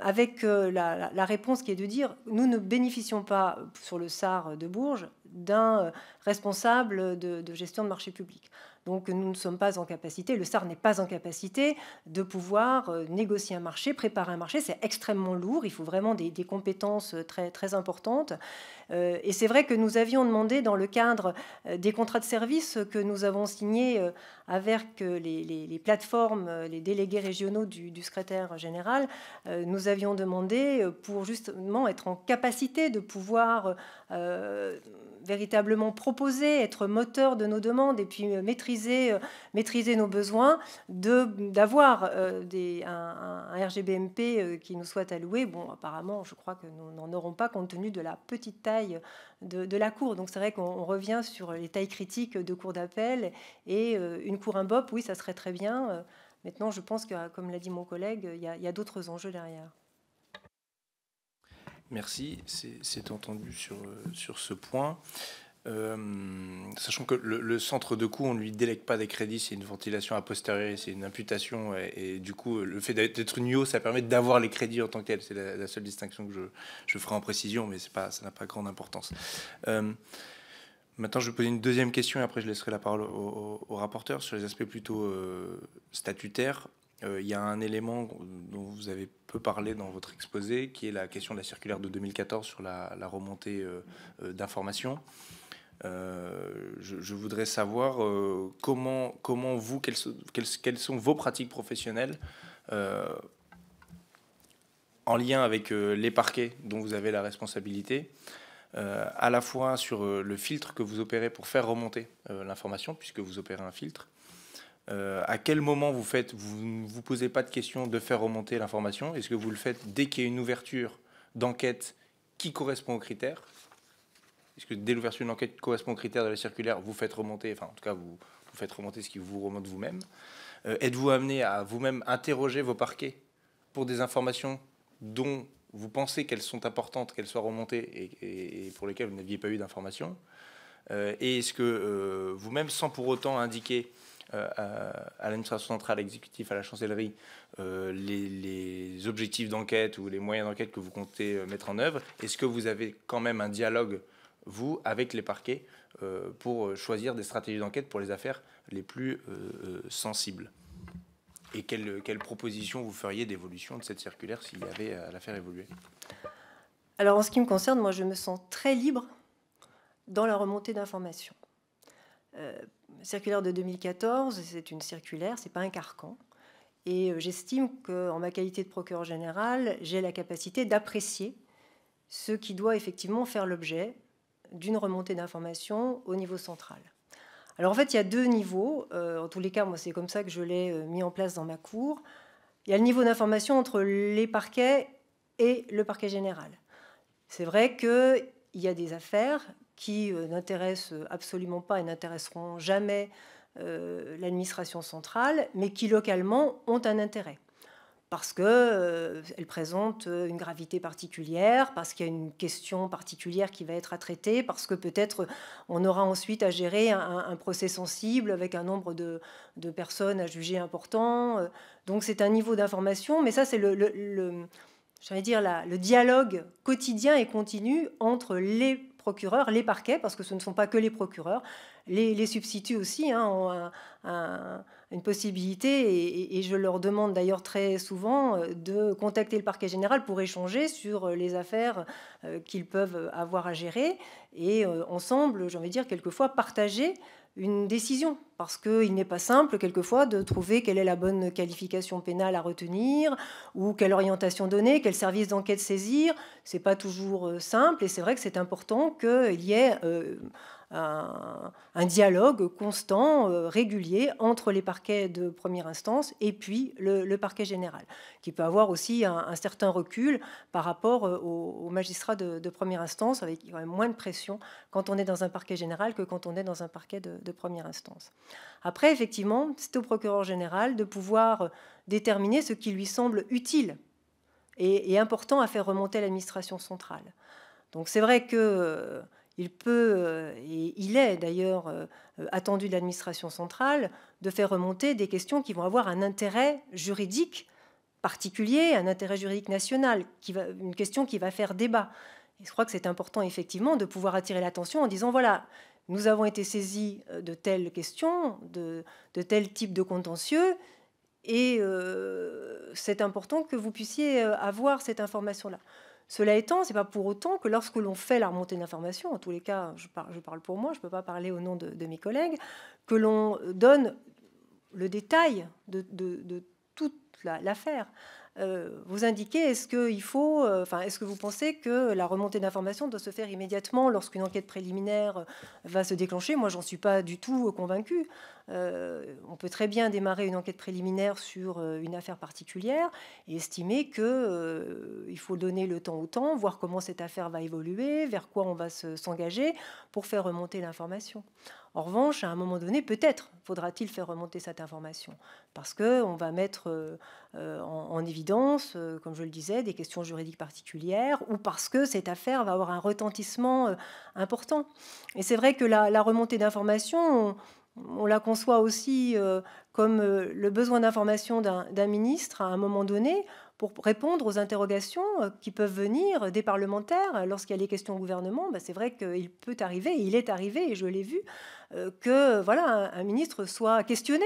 avec la, réponse qui est de dire nous ne bénéficions pas sur le SAR de Bourges d'un responsable de, de gestion de marché public. Donc nous ne sommes pas en capacité, le SAR n'est pas en capacité de pouvoir euh, négocier un marché, préparer un marché. C'est extrêmement lourd, il faut vraiment des, compétences euh, très, très importantes. Euh, et c'est vrai que nous avions demandé dans le cadre des contrats de service que nous avons signés avec les, plateformes, les délégués régionaux du, secrétaire général, nous avions demandé pour justement être en capacité de pouvoir véritablement proposer, être moteur de nos demandes et puis euh, maîtriser, euh, maîtriser nos besoins, d'avoir euh, de, un, RGBMP qui nous soit alloué. Bon, apparemment, je crois que nous n'en aurons pas compte tenu de la petite taille de, la cour. Donc c'est vrai qu'on revient sur les tailles critiques de cours d'appel et une cour imbop, oui, ça serait très bien. Maintenant, je pense que, comme l'a dit mon collègue, il y a d'autres enjeux derrière. Merci, c'est entendu sur, sur ce point. Euh, sachant que le, centre de coût, on ne lui délègue pas des crédits, c'est une ventilation a posteriori, c'est une imputation. Et, du coup, le fait d'être une UO, ça permet d'avoir les crédits en tant que tel. C'est la, seule distinction que je, ferai en précision, mais pas, ça n'a pas grande importance. Euh, maintenant, je vais poser une deuxième question et après, je laisserai la parole au, rapporteur sur les aspects plutôt euh, statutaires. Euh, il y a un élément dont vous avez peu parlé dans votre exposé, qui est la question de la circulaire de 2014 sur la, remontée euh, euh, d'informations. je, voudrais savoir comment, comment vous, quelles, sont vos pratiques professionnelles en lien avec les parquets dont vous avez la responsabilité, à la fois sur le filtre que vous opérez pour faire remonter l'information, puisque vous opérez un filtre, euh, à quel moment vous faites Vous ne vous posez pas de question de faire remonter l'information Est-ce que vous le faites dès qu'il y a une ouverture d'enquête qui correspond aux critères Est-ce que dès l'ouverture d'une enquête qui correspond aux critères de la circulaire, vous faites remonter, enfin en tout cas vous, faites remonter ce qui vous remonte vous-même euh, Êtes-vous amené à vous-même interroger vos parquets pour des informations dont vous pensez qu'elles sont importantes, qu'elles soient remontées et, pour lesquelles vous n'aviez pas eu d'informations euh, Et est-ce que vous-même, sans pour autant indiquer euh, à, l'administration centrale, à l'exécutif, à la chancellerie, euh, les, objectifs d'enquête ou les moyens d'enquête que vous comptez euh, mettre en œuvre Est-ce que vous avez quand même un dialogue, vous, avec les parquets pour choisir des stratégies d'enquête pour les affaires les plus sensibles et quelles quelle propositions vous feriez d'évolution de cette circulaire s'il y avait à la faire évoluer Alors en ce qui me concerne, moi je me sens très libre dans la remontée d'informations. Euh, circulaire de 2014, c'est une circulaire, c'est pas un carcan. Et euh, j'estime qu'en ma qualité de procureur général, j'ai la capacité d'apprécier ce qui doit effectivement faire l'objet d'une remontée d'informations au niveau central. Alors en fait, il y a deux niveaux. Euh, en tous les cas, moi, c'est comme ça que je l'ai euh, mis en place dans ma cour. Il y a le niveau d'information entre les parquets et le parquet général. C'est vrai qu'il y a des affaires qui euh, n'intéressent euh, absolument pas et n'intéresseront jamais euh, l'administration centrale, mais qui localement ont un intérêt parce que elle présente une gravité particulière, parce qu'il y a une question particulière qui va être à traiter, parce que peut-être on aura ensuite à gérer un, procès sensible avec un nombre de, personnes à juger important. Donc c'est un niveau d'information, mais ça c'est le, le, dire la, le dialogue quotidien et continu entre les les parquets, parce que ce ne sont pas que les procureurs, les, les substituts aussi hein, ont une possibilité, et, et, je leur demande d'ailleurs très souvent euh, de contacter le parquet général pour échanger sur euh, les affaires euh, qu'ils peuvent avoir à gérer, et ensemble, j'ai envie de dire, quelquefois partager une décision, parce qu'il n'est pas simple quelquefois de trouver quelle est la bonne qualification pénale à retenir, ou quelle orientation donner, quel service d'enquête saisir. c'est pas toujours euh, simple, et c'est vrai que c'est important qu'il y ait euh, un, dialogue constant, euh, régulier, entre les parquets de première instance et puis le, parquet général, qui peut avoir aussi un, certain recul par rapport euh, aux, magistrats de, première instance, avec quand même moins de pression quand on est dans un parquet général que quand on est dans un parquet de, première instance. Après, effectivement, c'est au procureur général de pouvoir déterminer ce qui lui semble utile et, important à faire remonter à l'administration centrale. Donc c'est vrai que il peut, euh, et il est d'ailleurs euh, attendu de l'administration centrale, de faire remonter des questions qui vont avoir un intérêt juridique particulier, un intérêt juridique national, une question qui va faire débat. Et je crois que c'est important effectivement de pouvoir attirer l'attention en disant voilà, nous avons été saisis euh, de telles questions, de, tels tel type de contentieux, et c'est important que vous puissiez avoir cette information-là. Cela étant, c'est pas pour autant que lorsque l'on fait la remontée d'informations, en tous les cas, je, parle pour moi, je ne peux pas parler au nom de, mes collègues, que l'on donne le détail de toute l'affaire. Euh, vous indiquez, est-ce faut, euh, enfin, est-ce que vous pensez que la remontée d'informations doit se faire immédiatement lorsqu'une enquête préliminaire va se déclencher Moi, j'en suis pas du tout convaincue. Euh, on peut très bien démarrer une enquête préliminaire sur une affaire particulière et estimer qu'il faut donner le temps au temps, voir comment cette affaire va évoluer, vers quoi on va s'engager pour faire remonter l'information. En revanche, à un moment donné, peut-être faudra-t-il faire remonter cette information parce qu'on va mettre euh, euh, en, évidence, euh, comme je le disais, des questions juridiques particulières ou parce que cette affaire va avoir un retentissement important. Et c'est vrai que la, remontée d'informations, on la conçoit aussi comme le besoin d'information d'un ministre à un moment donné pour répondre aux interrogations euh, qui peuvent venir des parlementaires lorsqu'il y a des questions au gouvernement. Bah, c'est vrai qu'il peut arriver, il est arrivé, et je l'ai vu, euh, que voilà un, ministre soit questionné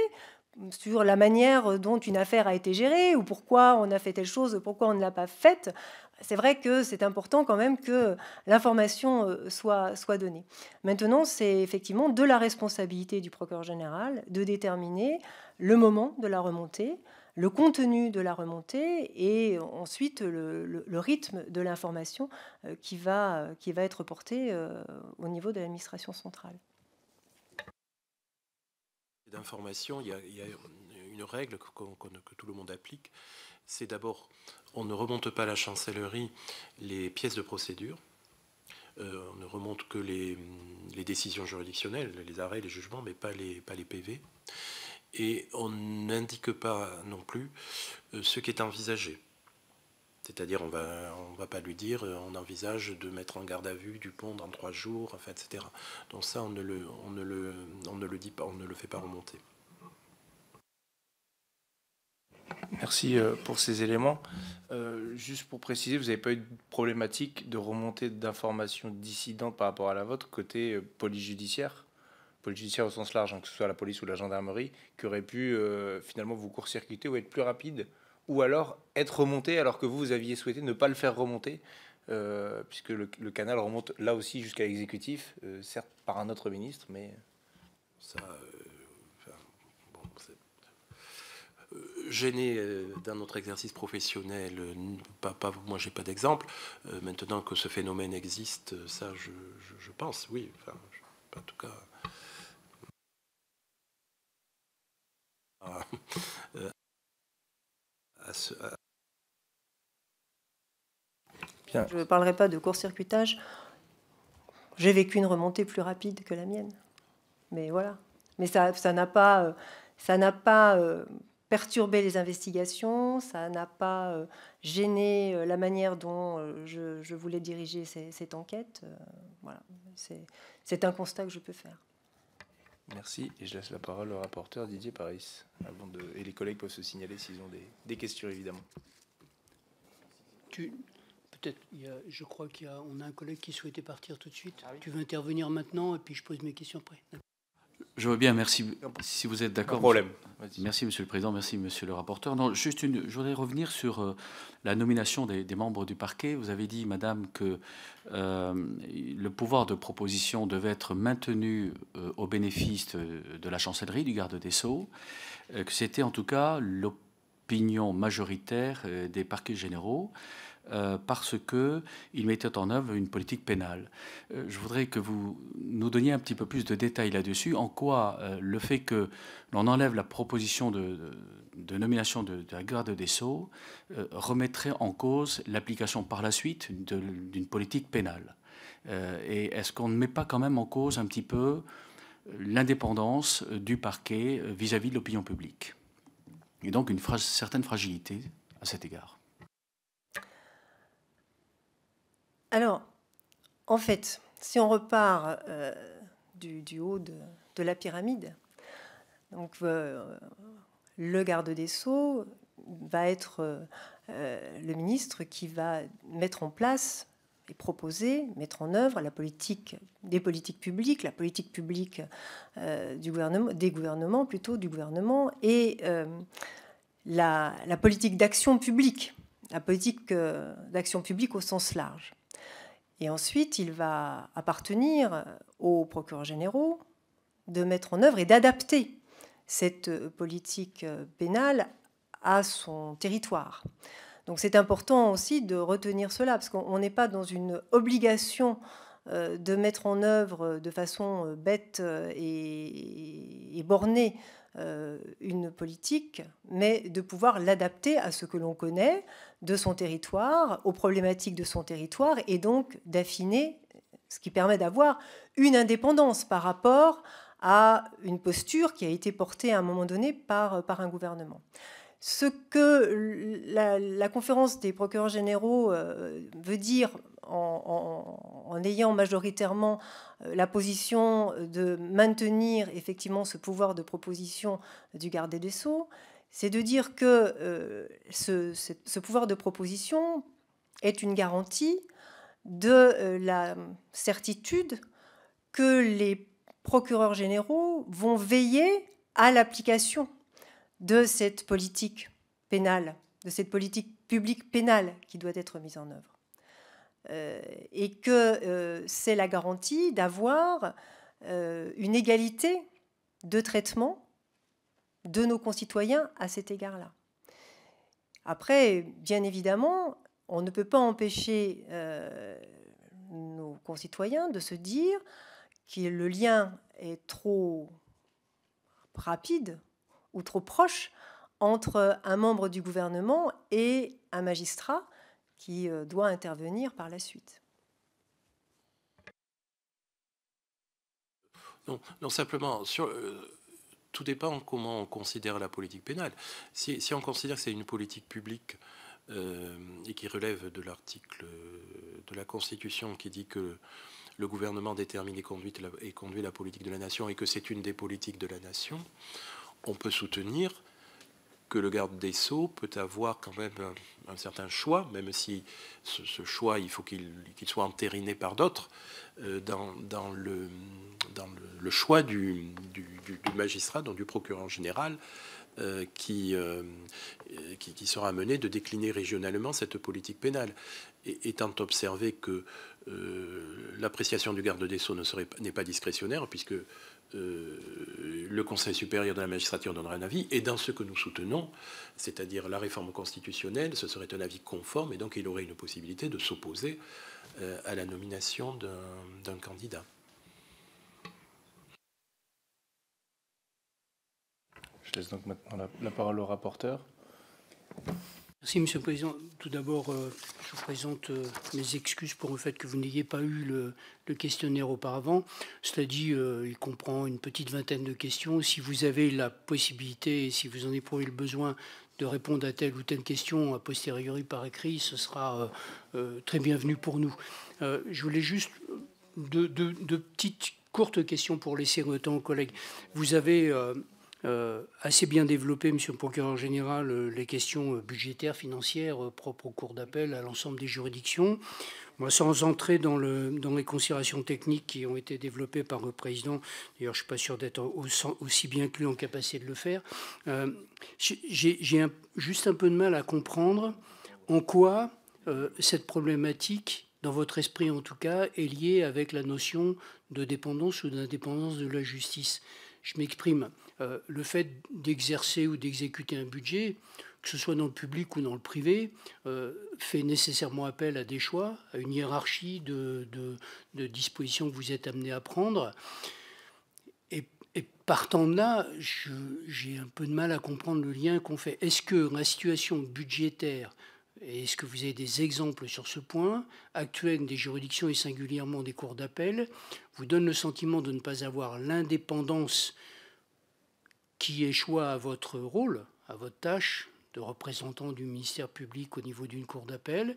sur la manière dont une affaire a été gérée ou pourquoi on a fait telle chose, pourquoi on ne l'a pas faite. C'est vrai que c'est important quand même que l'information euh, soit, soit donnée. Maintenant, c'est effectivement de la responsabilité du procureur général de déterminer le moment de la remontée, le contenu de la remontée et ensuite le, rythme de l'information euh, qui va, euh, qui va être portée euh, au niveau de l'administration centrale. D'information, il, y a, une règle que, tout le monde applique. C'est d'abord, on ne remonte pas à la chancellerie les pièces de procédure. on ne remonte que les, décisions juridictionnelles, les arrêts, les jugements, mais pas les, pas les PV et on n'indique pas non plus euh, ce qui est envisagé. C'est-à-dire, on va, on va pas lui dire, euh, on envisage de mettre en garde à vue Dupont dans trois jours, etc. Donc ça, on ne le, dit pas, on ne le fait pas remonter. Merci euh, pour ces éléments. juste pour préciser, vous n'avez pas eu de problématique de remonter d'informations dissidentes par rapport à la vôtre côté polyjudiciaire police judiciaire au sens large, hein, que ce soit la police ou la gendarmerie, qui aurait pu euh, finalement vous court-circuiter ou être plus rapide, ou alors être remonté alors que vous, vous aviez souhaité ne pas le faire remonter, euh, puisque le, canal remonte là aussi jusqu'à l'exécutif, euh, certes par un autre ministre, mais... Ça, enfin, gêné d'un autre exercice professionnel, pas, pas moi j'ai pas d'exemple. maintenant que ce phénomène existe, ça je, pense, oui. Enfin, en tout cas, Euh, je ne parlerai pas de court-circuitage. J'ai vécu une remontée plus rapide que la mienne. Mais voilà. Mais ça, ça n'a pas, euh, ça n'a pas euh, perturbé les investigations, ça n'a pas gêné la manière dont je, je voulais diriger cette enquête. Voilà. C'est un constat que je peux faire. Merci. Et je laisse la parole au rapporteur Didier Paris. Et les collègues peuvent se signaler s'ils ont des, questions, évidemment. Peut-être, je crois qu'on a, un collègue qui souhaitait partir tout de suite. Ah tu veux intervenir maintenant et puis je pose mes questions après. Je veux bien, merci. Si vous êtes d'accord. problème. Merci, Monsieur le Président. Merci, Monsieur le rapporteur. Non, juste une, je voudrais revenir sur euh, la nomination des, membres du parquet. Vous avez dit, Madame, que euh, le pouvoir de proposition devait être maintenu euh, au bénéfice de, la chancellerie, du garde des Sceaux, que c'était en tout cas l'opinion majoritaire des parquets généraux. Euh, parce parce qu'il mettait en œuvre une politique pénale. Euh, je voudrais que vous nous donniez un petit peu plus de détails là-dessus, en quoi euh, le fait que l'on enlève la proposition de, nomination de, la garde des Sceaux remettrait en cause l'application par la suite d'une politique pénale. et est-ce qu'on ne met pas quand même en cause un petit peu l'indépendance du parquet vis-à-vis de l'opinion publique. Et donc une certaine fragilité à cet égard. Alors, en fait, si on repart euh, du, haut de, la pyramide, donc euh, le garde des Sceaux va être euh, le ministre qui va mettre en place et proposer, mettre en œuvre la politique des politiques publiques, la politique publique du gouvernement, des gouvernements plutôt du gouvernement et la, politique d'action publique, la politique d'action publique au sens large. Et ensuite, il va appartenir aux procureurs généraux de mettre en œuvre et d'adapter cette euh, politique euh, pénale à son territoire. Donc c'est important aussi de retenir cela, parce qu'on n'est pas dans une obligation euh, de mettre en œuvre euh, de façon euh, bête et, bornée une politique, mais de pouvoir l'adapter à ce que l'on connaît de son territoire, aux problématiques de son territoire, et donc d'affiner, ce qui permet d'avoir une indépendance par rapport à une posture qui a été portée à un moment donné par un gouvernement. Ce que la, conférence des procureurs généraux euh, veut dire en, ayant majoritairement euh, la position de maintenir effectivement ce pouvoir de proposition du garde des sceaux, c'est de dire que euh, ce, pouvoir de proposition est une garantie de la certitude que les procureurs généraux vont veiller à l'application de cette politique pénale, de cette politique publique pénale qui doit être mise en œuvre. Euh, et que euh, c'est la garantie d'avoir euh, une égalité de traitement de nos concitoyens à cet égard-là. Après, bien évidemment, on ne peut pas empêcher nos concitoyens de se dire que le lien est trop rapide ou trop proche entre un membre du gouvernement et un magistrat qui euh, doit intervenir par la suite. Non, simplement, sur, euh, tout dépend comment on considère la politique pénale. Si, on considère que c'est une politique publique euh, et qui relève de l'article de la Constitution qui dit que le gouvernement détermine et conduit, et conduit la politique de la nation et que c'est une des politiques de la nation, on peut soutenir que le garde des Sceaux peut avoir quand même un, certain choix, même si ce, choix, il faut qu'il soit entériné par d'autres, euh, dans, le, choix du, magistrat, donc du procureur général, euh, euh, qui, sera amené de décliner régionalement cette politique pénale. Et, étant observé que l'appréciation du garde des Sceaux n'est pas discrétionnaire, puisque euh, le Conseil supérieur de la magistrature donnera un avis, et dans ce que nous soutenons, c'est-à-dire la réforme constitutionnelle, ce serait un avis conforme, et donc il aurait une possibilité de s'opposer euh, à la nomination d'un candidat. Je laisse donc maintenant la parole au rapporteur. Merci, Monsieur le Président. Tout d'abord, euh, je vous présente euh, mes excuses pour le fait que vous n'ayez pas eu le, questionnaire auparavant. Cela dit, euh, il comprend une petite vingtaine de questions. Si vous avez la possibilité et si vous en éprouvez le besoin de répondre à telle ou telle question a posteriori par écrit, ce sera très bienvenu pour nous. je voulais juste deux, petites courtes questions pour laisser le temps aux collègues. Vous avez euh, assez bien développé, monsieur le procureur général, euh, les questions euh, budgétaires, financières propres au cours d'appel à l'ensemble des juridictions. Moi, sans entrer dans, le, dans, les considérations techniques qui ont été développées par le président, d'ailleurs, je ne suis pas sûr d'être aussi bien que lui en capacité de le faire, j'ai juste un peu de mal à comprendre en quoi cette problématique, dans votre esprit en tout cas, est liée avec la notion de dépendance ou d'indépendance de la justice je m'exprime, euh, le fait d'exercer ou d'exécuter un budget, que ce soit dans le public ou dans le privé, euh, fait nécessairement appel à des choix, à une hiérarchie de, dispositions que vous êtes amené à prendre. Et, et, partant de là, j'ai un peu de mal à comprendre le lien qu'on fait. Est-ce que la situation budgétaire est-ce que vous avez des exemples sur ce point actuels des juridictions et singulièrement des cours d'appel vous donne le sentiment de ne pas avoir l'indépendance qui échoue à votre rôle, à votre tâche de représentant du ministère public au niveau d'une cour d'appel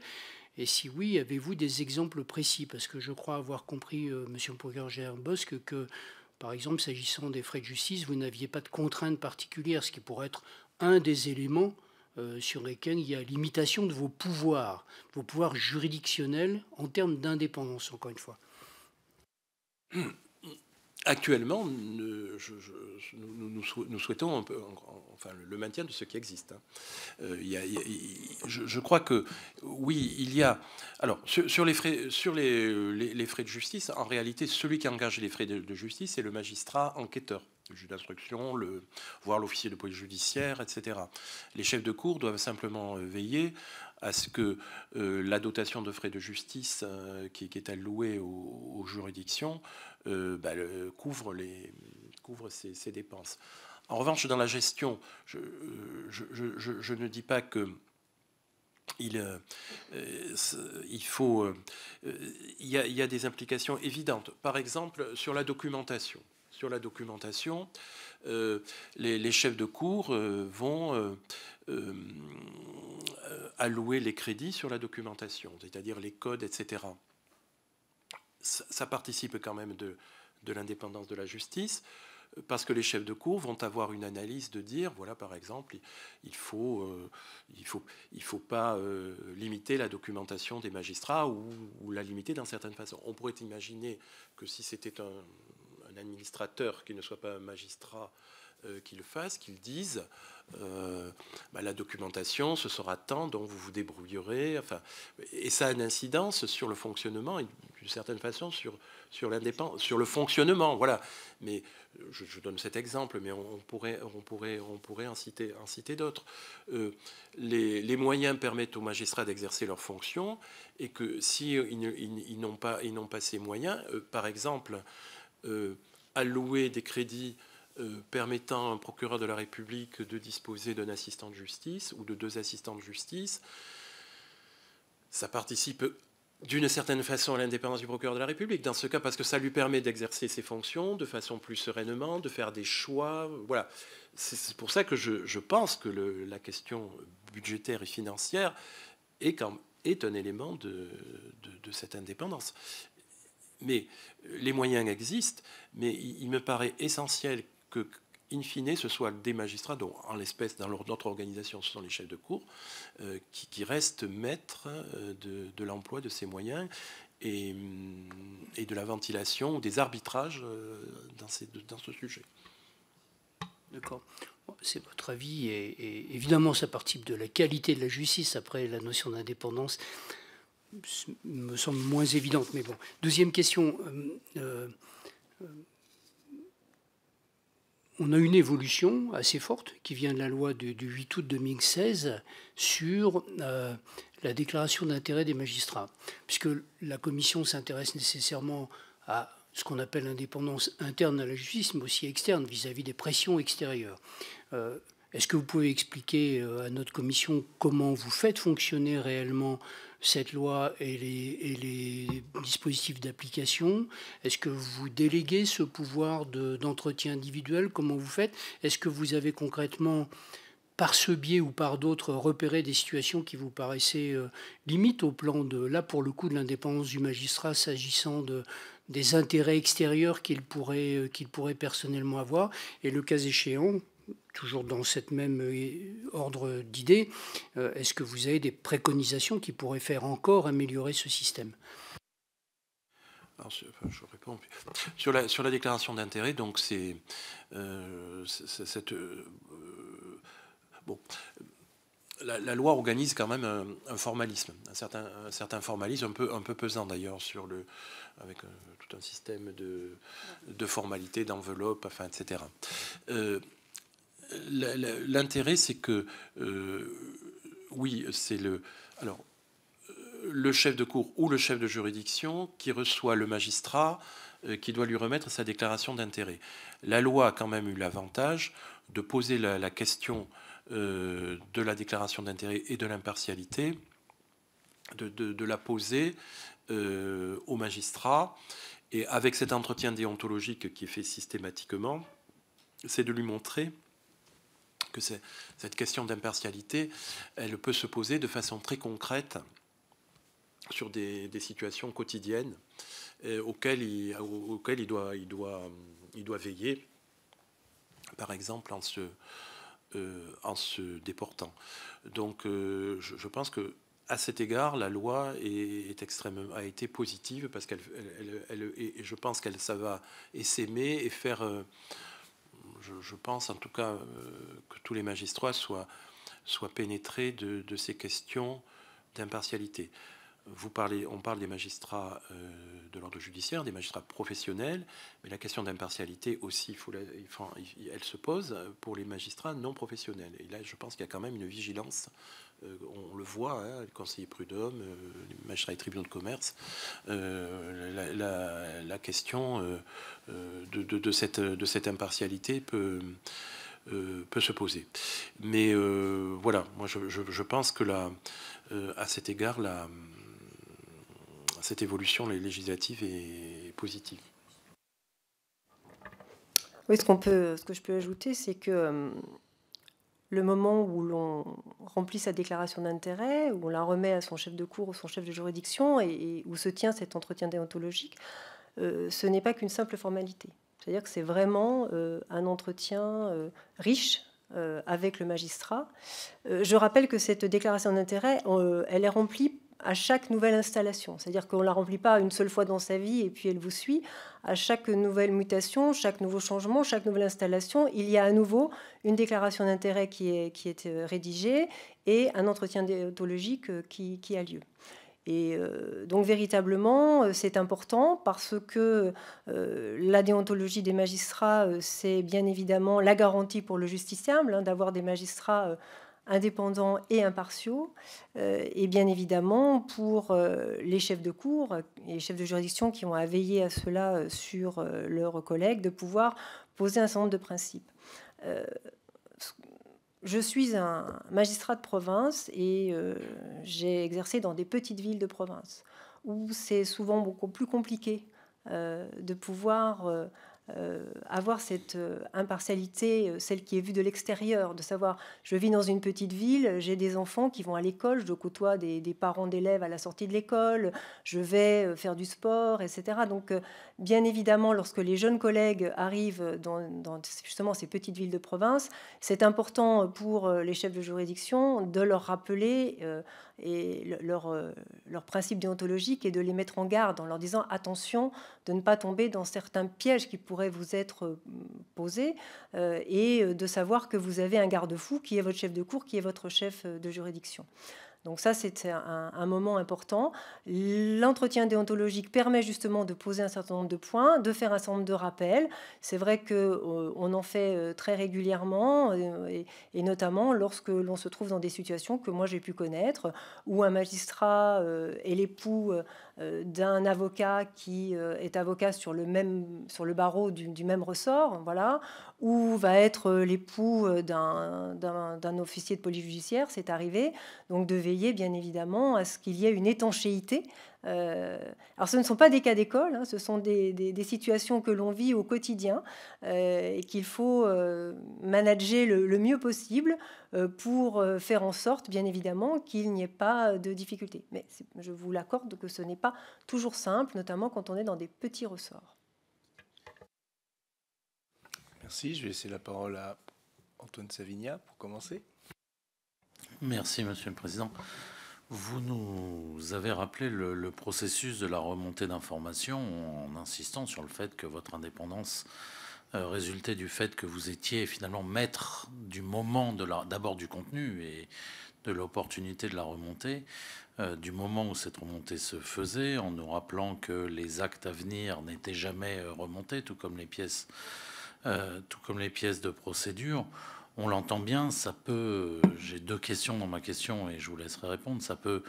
Et si oui, avez-vous des exemples précis Parce que je crois avoir compris, M. Euh, Monsieur le procureur Bosque, que par exemple, s'agissant des frais de justice, vous n'aviez pas de contraintes particulières, ce qui pourrait être un des éléments euh, sur lesquels il y a limitation de vos pouvoirs, vos pouvoirs juridictionnels en termes d'indépendance, encore une fois Actuellement, nous, souhaitons enfin, le maintien de ce qui existe. je, crois que oui, il y a. Alors sur, les frais, sur frais de justice, en réalité, celui qui engage les frais de, de justice, c'est le magistrat enquêteur le juge d'instruction, voire l'officier de police judiciaire, etc. Les chefs de cour doivent simplement euh, veiller à ce que euh, la dotation de frais de justice euh, qui, est allouée aux, juridictions bah, couvre, les, couvre ces, dépenses. En revanche, dans la gestion, je, ne dis pas que il, il, faut, il, y a, des implications évidentes. Par exemple, sur la documentation sur la documentation, euh, les, chefs de cours euh, vont euh, allouer les crédits sur la documentation, c'est-à-dire les codes, etc. Ça, participe quand même de, l'indépendance de la justice parce que les chefs de cours vont avoir une analyse de dire, voilà, par exemple, il faut, il faut, il faut pas limiter la documentation des magistrats ou, ou, la limiter d'une certaine façon. On pourrait imaginer que si c'était un, administrateur qui ne soit pas un magistrat euh, qu'il fasse, qu'il dise euh, bah, la documentation, ce sera tant, dont vous vous débrouillerez. Enfin, et ça a une incidence sur le fonctionnement et d'une certaine façon sur, sur, sur le fonctionnement. Voilà. Mais je, donne cet exemple, mais on, pourrait, on, pourrait, on pourrait en citer, d'autres. Euh, les, moyens permettent aux magistrats d'exercer leurs fonctions et que s'ils si ils, ils n'ont pas, ces moyens, par exemple, euh, allouer des crédits euh, permettant à un procureur de la République de disposer d'un assistant de justice ou de deux assistants de justice. Ça participe d'une certaine façon à l'indépendance du procureur de la République, dans ce cas parce que ça lui permet d'exercer ses fonctions de façon plus sereinement, de faire des choix. Voilà. C'est pour ça que je, pense que la question budgétaire et financière est, un élément de cette indépendance mais euh, les moyens existent, mais il, me paraît essentiel que, in fine, ce soit des magistrats, dont en l'espèce, dans notre organisation, ce sont les chefs de cours, euh, qui, restent maîtres euh, de, l'emploi de ces moyens mm, et, de la ventilation ou des arbitrages dans, ce sujet. D'accord. C'est votre avis, et, et évidemment, ça participe de la qualité de la justice. Après, la notion d'indépendance me semble moins évidente. Mais bon. Deuxième question. Euh, euh, on a une évolution assez forte qui vient de la loi du, 8 août 2016 sur euh, la déclaration d'intérêt des magistrats, puisque la commission s'intéresse nécessairement à ce qu'on appelle l'indépendance interne à la justice, mais aussi externe vis à -vis des pressions extérieures. Est-ce que vous pouvez expliquer à notre commission comment vous faites fonctionner réellement cette loi et les, dispositifs d'application Est-ce que vous déléguez ce pouvoir d'entretien individuel Comment vous faites Est-ce que vous avez concrètement par ce biais ou par d'autres, repéré des situations qui vous paraissaient euh, limites au plan de, là pour le coup, de l'indépendance du magistrat s'agissant de, des intérêts extérieurs qu'il pourrait, euh, qu'il pourrait personnellement avoir, et le cas échéant, toujours dans cette même euh, ordre d'idées, euh, est-ce que vous avez des préconisations qui pourraient faire encore améliorer ce système Sur la, sur la déclaration d'intérêt, donc c'est euh, cette. bon. La, loi organise quand même un, formalisme, un certain, formalisme, un peu, un peu pesant d'ailleurs, sur le, avec tout un système de, de formalités, d'enveloppes, enfin, etc l'intérêt, c'est que, euh, oui, c'est le. Alors, euh, le chef de cour ou le chef de juridiction qui reçoit le magistrat euh, qui doit lui remettre sa déclaration d'intérêt. La loi a quand même eu l'avantage de poser la, question de la déclaration d'intérêt et de l'impartialité, de, la poser au magistrat. Et avec cet entretien déontologique qui est fait systématiquement, c'est de lui montrer que cette question d'impartialité, elle peut se poser de façon très concrète sur des, situations quotidiennes euh, auxquelles, il, il, doit, il, doit, il doit veiller, par exemple en se, euh, en se déportant. Donc euh, je, pense que à cet égard, la loi est, extrêmement, a été positive parce qu'elle, et je pense qu'elle, ça va essaimer et faire je, pense en tout cas euh, que tous les magistrats soient, pénétrés de, ces questions d'impartialité. Vous parlez, on parle des magistrats euh, de l'ordre judiciaire, des magistrats professionnels, mais la question d'impartialité aussi, elle se pose pour les magistrats non professionnels. Et là, je pense qu'il y a quand même une vigilance euh, on le voit, hein, le conseiller prud'homme, euh, le magistrat et tribunaux de commerce, euh, la, question de, cette, impartialité peut... se poser. Mais voilà, moi je, pense que là, à cet égard, cette évolution législative est positive. Oui, ce que je peux ajouter, c'est que le moment où l'on remplit sa déclaration d'intérêt, où on la remet à son chef de cours ou son chef de juridiction et, où se tient cet entretien déontologique, euh, ce n'est pas qu'une simple formalité. C'est-à-dire que c'est vraiment euh, un entretien euh, riche avec le magistrat. je rappelle que cette déclaration d'intérêt, elle est remplie à chaque nouvelle installation. C'est-à-dire qu'on ne la remplit pas une seule fois dans sa vie et puis elle vous suit à chaque nouvelle mutation, chaque nouveau changement, chaque nouvelle installation, il y a à nouveau une déclaration d'intérêt qui est, qui est euh, rédigée et un entretien déontologique euh, qui, a lieu. Et euh, donc véritablement, c'est important parce que la déontologie des magistrats, c'est bien évidemment la garantie pour le justiciable hein, d'avoir des magistrats indépendants et impartiaux, euh, et bien évidemment pour euh, les chefs de cour et les chefs de juridiction qui ont à veiller à cela euh, sur leurs collègues, de pouvoir poser un centre de principes. je suis un magistrat de province et j'ai exercé dans des petites villes de province où c'est souvent beaucoup plus compliqué de pouvoir euh, avoir cette euh, impartialité, euh, celle qui est vue de l'extérieur, de savoir, je vis dans une petite ville, j'ai des enfants qui vont à l'école, je côtoie des, parents d'élèves à la sortie de l'école, je vais faire du sport, etc. Donc, bien évidemment, lorsque les jeunes collègues arrivent dans, justement ces petites villes de province, c'est important pour les chefs de juridiction de leur rappeler et leur, leur principe déontologique et de les mettre en garde en leur disant attention de ne pas tomber dans certains pièges qui pourraient pourrait vous être euh, posé, euh, et euh, de savoir que vous avez un garde-fou qui est votre chef de cour, qui est votre chef de juridiction. Donc ça, c'est un, moment important. L'entretien déontologique permet justement de poser un certain nombre de points, de faire un certain nombre de rappels. C'est vrai qu'on on en fait très régulièrement, et, notamment lorsque l'on se trouve dans des situations que moi j'ai pu connaître, où un magistrat et l'époux euh, d'un avocat qui euh, est avocat sur le, même, barreau du, même ressort, voilà, ou va être euh, l'époux d'un officier de police judiciaire, c'est arrivé, donc de veiller bien évidemment à ce qu'il y ait une étanchéité euh, alors ce ne sont pas des cas d'école, hein, ce sont des, situations que l'on vit au quotidien euh, et qu'il faut euh, manager le, le, mieux possible pour faire en sorte, bien évidemment, qu'il n'y ait pas de difficultés. Mais je vous l'accorde que ce n'est pas toujours simple, notamment quand on est dans des petits ressorts. Merci, je vais laisser la parole à Antoine Savigna pour commencer. Merci, Monsieur le Président. Vous nous avez rappelé le, processus de la remontée d'informations en insistant sur le fait que votre indépendance euh, résultait du fait que vous étiez finalement maître du moment, d'abord du contenu et de l'opportunité de la remontée, euh, du moment où cette remontée se faisait, en nous rappelant que les actes à venir n'étaient jamais euh, remontés, tout comme les pièces, tout comme les pièces de procédure on l'entend bien, ça peut, j'ai deux questions dans ma question et je vous laisserai répondre, ça peut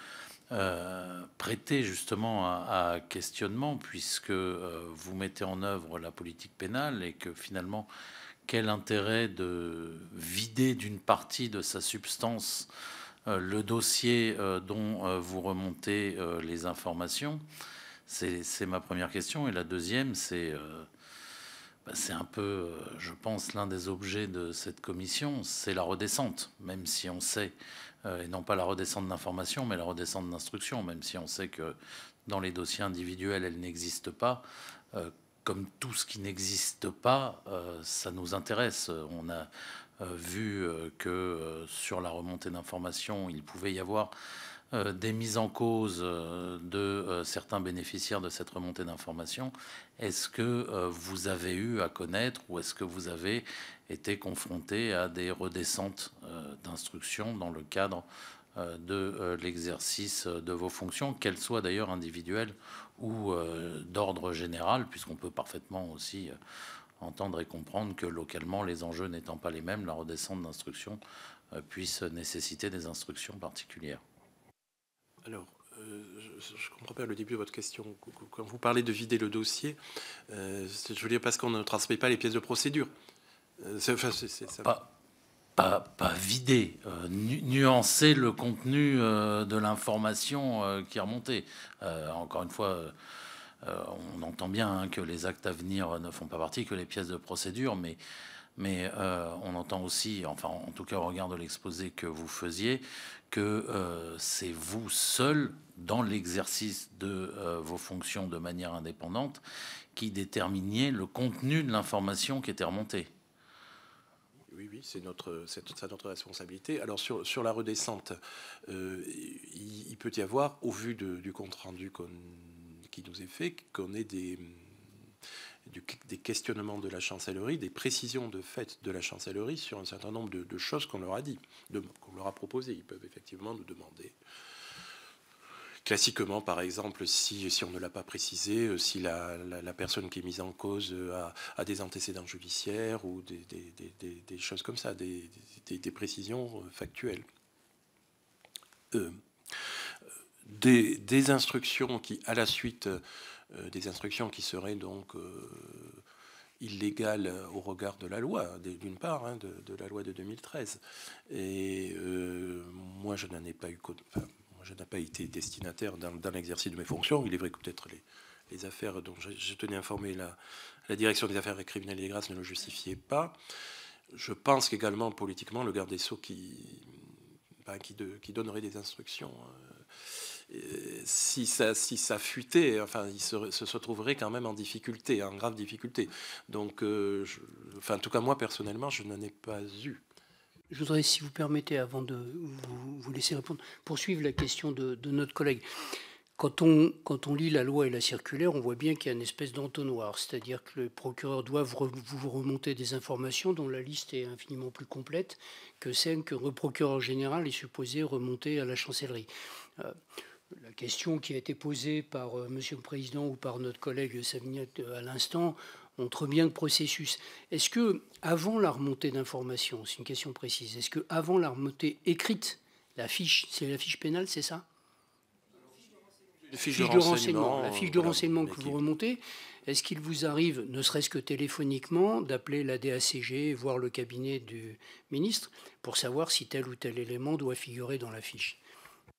euh, prêter justement à, questionnement puisque euh, vous mettez en œuvre la politique pénale et que finalement, quel intérêt de vider d'une partie de sa substance euh, le dossier dont vous remontez les informations C'est ma première question. Et la deuxième, c'est... Bah, c'est un peu, euh, je pense, l'un des objets de cette commission, c'est la redescente, même si on sait, euh, et non pas la redescente d'information, mais la redescente d'instruction, même si on sait que dans les dossiers individuels, elle n'existe pas. Euh, comme tout ce qui n'existe pas, ça nous intéresse. On a vu que sur la remontée d'informations, il pouvait y avoir euh, des mises en cause euh, de euh, certains bénéficiaires de cette remontée d'informations. Est-ce que vous avez eu à connaître ou est-ce que vous avez été confronté à des redescentes d'instructions dans le cadre de l'exercice de vos fonctions, qu'elles soient d'ailleurs individuelles ou d'ordre général, puisqu'on peut parfaitement aussi entendre et comprendre que localement, les enjeux n'étant pas les mêmes, la redescente d'instructions puisse nécessiter des instructions particulières. Alors, euh, je ne comprends pas le début de votre question. Quand vous parlez de vider le dossier, euh, je veux dire parce qu'on ne transmet pas les pièces de procédure. Euh, pas, vider, nuancer le contenu de l'information qui est remontée. encore une fois, on entend bien hein, que les actes à venir ne font pas partie que les pièces de procédure, mais on entend aussi, enfin en tout cas au regard de l'exposé que vous faisiez, que euh, c'est vous seul, dans l'exercice de euh, vos fonctions de manière indépendante, qui déterminiez le contenu de l'information qui était remontée. Oui, oui, c'est notre, c'est notre responsabilité. Alors sur, sur la redescente, euh, il, peut y avoir, au vu du compte rendu qui nous est fait, qu'on ait des des questionnements de la chancellerie, des précisions de fait de la chancellerie sur un certain nombre de, choses qu'on leur a dit, qu'on leur a proposées. Ils peuvent effectivement nous demander Classiquement, par exemple, si, on ne l'a pas précisé, euh, si la, personne qui est mise en cause euh, a, des antécédents judiciaires ou des, choses comme ça, des, précisions euh, factuelles. des, instructions qui, à la suite euh, des instructions qui seraient donc euh, illégales au regard de la loi, d'une part, hein, de, la loi de 2013. Et euh, moi, je n'en ai pas eu. Enfin, je n'ai pas été destinataire dans, l'exercice de mes fonctions. Il est vrai que peut-être les, affaires dont je, tenais informé, la, direction des affaires criminelles et des grâces ne le justifiait pas. Je pense qu'également politiquement, le garde des Sceaux qui, ben, qui, donnerait des instructions euh, si ça, si ça fuitait, enfin, il se, se, retrouverait quand même en difficulté, en grave difficulté. Donc, euh, je, enfin, en tout cas, moi, personnellement, je n'en ai pas eu. Je voudrais, si vous permettez, avant de vous, laisser répondre, poursuivre la question de, notre collègue. Quand on, quand on, lit la loi et la circulaire, on voit bien qu'il y a une espèce d'entonnoir, c'est-à-dire que les procureurs doivent vous remonter des informations dont la liste est infiniment plus complète que celle que le procureur général est supposé remonter à la chancellerie. Euh, la question qui a été posée par euh, Monsieur le Président ou par notre collègue Savignat euh, à l'instant montre bien le processus. Est-ce que, avant la remontée d'informations, c'est une question précise, est-ce que avant la remontée écrite, la fiche, c'est la fiche pénale, c'est ça la fiche, de, renseignement, renseignement que vous remontez, est-ce qu'il vous arrive, ne serait-ce que téléphoniquement, d'appeler la DACG, voire le cabinet du ministre, pour savoir si tel ou tel élément doit figurer dans la fiche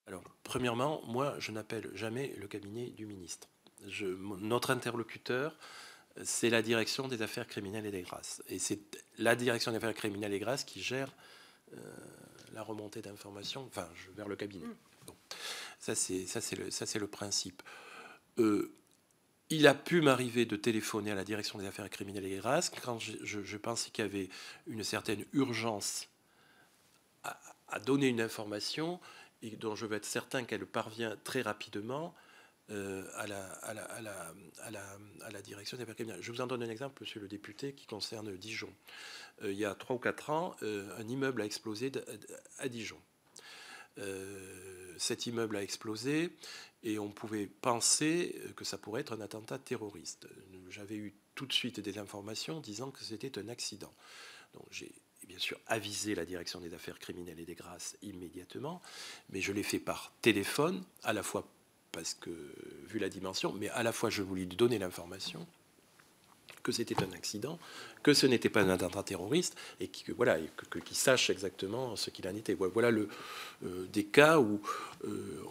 alors, premièrement, moi, je n'appelle jamais le cabinet du ministre. notre interlocuteur, c'est la direction des affaires criminelles et des grâces. Et c'est la direction des affaires criminelles et grâces qui gère euh, la remontée d'informations enfin, vers le cabinet. Mm. ça, c'est le, principe. Euh, il a pu m'arriver de téléphoner à la direction des affaires criminelles et grâces quand je, pensais qu'il y avait une certaine urgence à donner une information et dont je veux être certain qu'elle parvient très rapidement euh, à, la, à, la, direction des parcs Je vous en donne un exemple, monsieur le député, qui concerne Dijon. Euh, il y a trois ou quatre ans, euh, un immeuble a explosé à Dijon. cet immeuble a explosé et on pouvait penser que ça pourrait être un attentat terroriste. J'avais eu tout de suite des informations disant que c'était un accident. Donc j'ai bien sûr aviser la direction des affaires criminelles et des grâces immédiatement, mais je l'ai fait par téléphone, à la fois parce que, vu la dimension, mais à la fois je voulais lui donner l'information que c'était un accident, que ce n'était pas un attentat terroriste, et voilà, que, qu'il sache exactement ce qu'il en était. Voilà, le, euh, des cas où euh,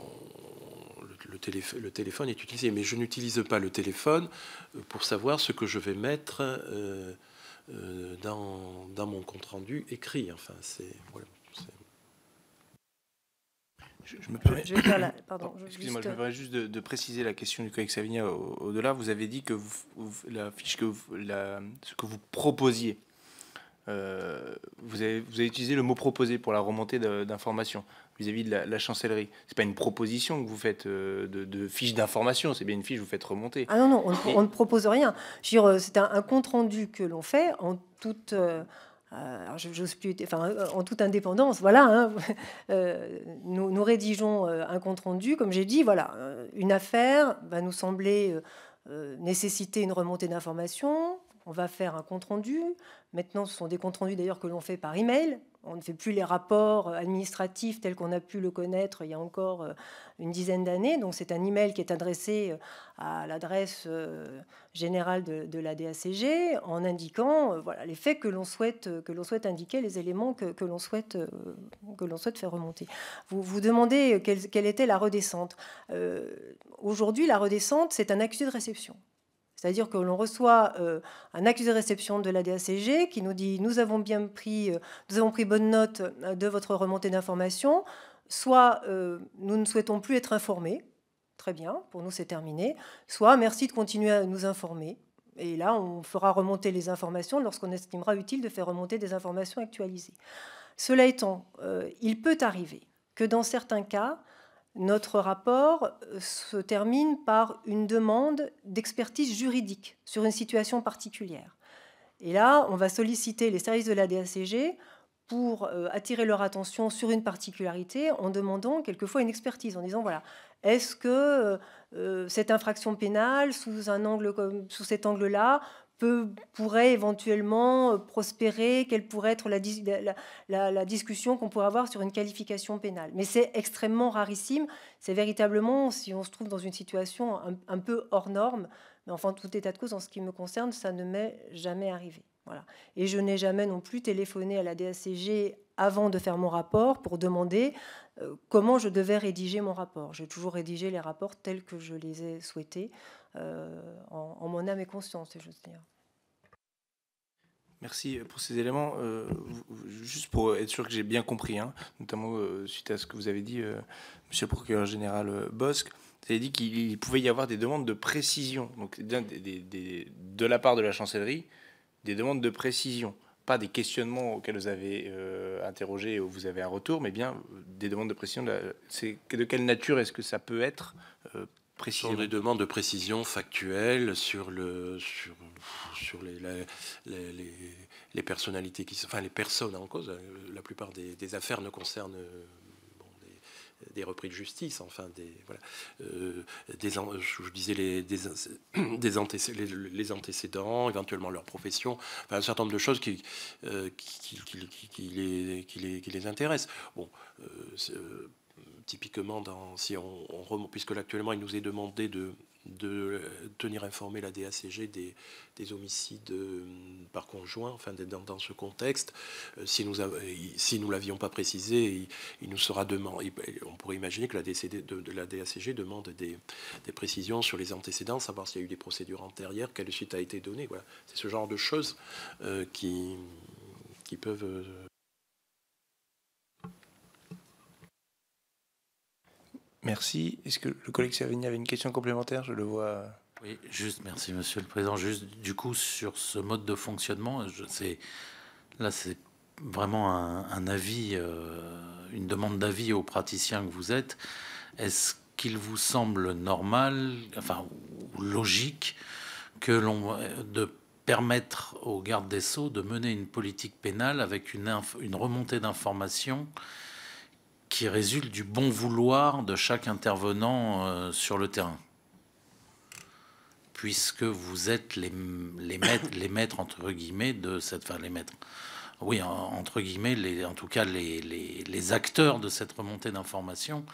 le, téléphone est utilisé, mais je n'utilise pas le téléphone euh, pour savoir ce que je vais mettre. Euh, dans, mon compte rendu écrit. Enfin, c'est je, me permets, je, juste de, préciser la question du collègue Savigny au-delà. vous avez dit que vous, la fiche que la, ce que vous proposiez, euh, vous, avez, vous, avez, utilisé le mot proposé pour la remontée d'informations vis-à-vis de la, chancellerie. C'est pas une proposition que vous faites euh, de, de, fiche d'information, c'est bien une fiche que vous faites remonter. Ah non, non, on, ne propose rien. Euh, c'est un, compte-rendu que l'on fait en toute... Euh, alors plus, enfin, en toute indépendance, voilà. Hein. nous, nous, rédigeons un compte rendu, comme j'ai dit, voilà. Une affaire va nous sembler nécessiter une remontée d'information. On va faire un compte rendu. Maintenant, ce sont des comptes rendus d'ailleurs que l'on fait par email on ne fait plus les rapports euh, administratifs tels qu'on a pu le connaître euh, il y a encore euh, une dizaine d'années. Donc c'est un email qui est adressé à l'adresse générale de, la DACG en indiquant voilà, les faits que l'on souhaite, que l'on souhaite indiquer, les éléments que, l'on souhaite, que l'on souhaite faire remonter. Vous vous demandez quelle, était la redescente. aujourd'hui, la redescente, c'est un accusé de réception. C'est-à-dire que l'on reçoit euh, un accusé de réception de la DACG qui nous dit nous avons bien pris, euh, nous avons pris bonne note euh, de votre remontée d'informations, soit nous ne souhaitons plus être informés, très bien, pour nous c'est terminé, soit merci de continuer à nous informer. Et là, on fera remonter les informations lorsqu'on estimera utile de faire remonter des informations actualisées. Cela étant, il peut arriver que dans certains cas, notre rapport euh, se termine par une demande d'expertise juridique sur une situation particulière. Et là, on va solliciter les services de la DACG pour euh, attirer leur attention sur une particularité en demandant quelquefois une expertise, en disant, voilà, est-ce que euh, cette infraction pénale, sous, un angle, sous cet angle-là, peut, pourrait éventuellement euh, prospérer, quelle pourrait être la, la, discussion qu'on pourrait avoir sur une qualification pénale. Mais c'est extrêmement rarissime. C'est véritablement, si on se trouve dans une situation un, peu hors norme, mais enfin, tout état de cause, en ce qui me concerne, ça ne m'est jamais arrivé. Voilà. Et je n'ai jamais non plus téléphoné à la DACG avant de faire mon rapport pour demander euh, comment je devais rédiger mon rapport. J'ai toujours rédigé les rapports tels que je les ai souhaités, euh, en, mon âme et conscience, je veux dire. Merci pour ces éléments. Euh, juste pour être sûr que j'ai bien compris, hein, notamment suite à ce que vous avez dit, Monsieur le procureur général Bosque, vous avez dit qu'il pouvait y avoir des demandes de précision, donc de la part de la chancellerie, des demandes de précision pas des questionnements auxquels vous avez euh, interrogé ou vous avez un retour, mais bien euh, des demandes de précision. De, de quelle nature est-ce que ça peut être euh, des demandes de précision factuelles sur, le, sur, sur les, les, personnalités qui sont, enfin les personnes en cause. La plupart des, des affaires ne concernent des repris de justice, enfin des voilà, euh, des je disais les des, les, antécédents, éventuellement leur profession, enfin, un certain nombre de choses qui euh, qui, les qui les, qui les intéressent. Bon. Euh, typiquement, dans, si on, puisque actuellement il nous est demandé de, de euh, tenir informé la DACG des, des homicides euh, par conjoint, enfin dans, ce contexte. Euh, si nous ne si nous l'avions pas précisé, il, nous sera demandé. On pourrait imaginer que la, DACG demande des, précisions sur les antécédents, savoir s'il y a eu des procédures antérieures, quelle suite a été donnée. Voilà. C'est ce genre de choses qui, qui peuvent Merci. Est-ce que le collègue Savigny avait une question complémentaire Je le vois. Oui, juste, merci Monsieur le Président. Juste, du coup, sur ce mode de fonctionnement, je, là, c'est vraiment un, avis, euh, une demande d'avis aux praticiens que vous êtes. Est-ce qu'il vous semble normal, enfin, logique, que l'on de permettre aux gardes des Sceaux de mener une politique pénale avec une, une remontée d'informations qui résulte du bon vouloir de chaque intervenant euh, sur le terrain. Puisque vous êtes les, maîtres, les maîtres, entre guillemets, de cette. Enfin, les maîtres. Oui, entre guillemets, les, en tout cas, les, acteurs de cette remontée d'informations.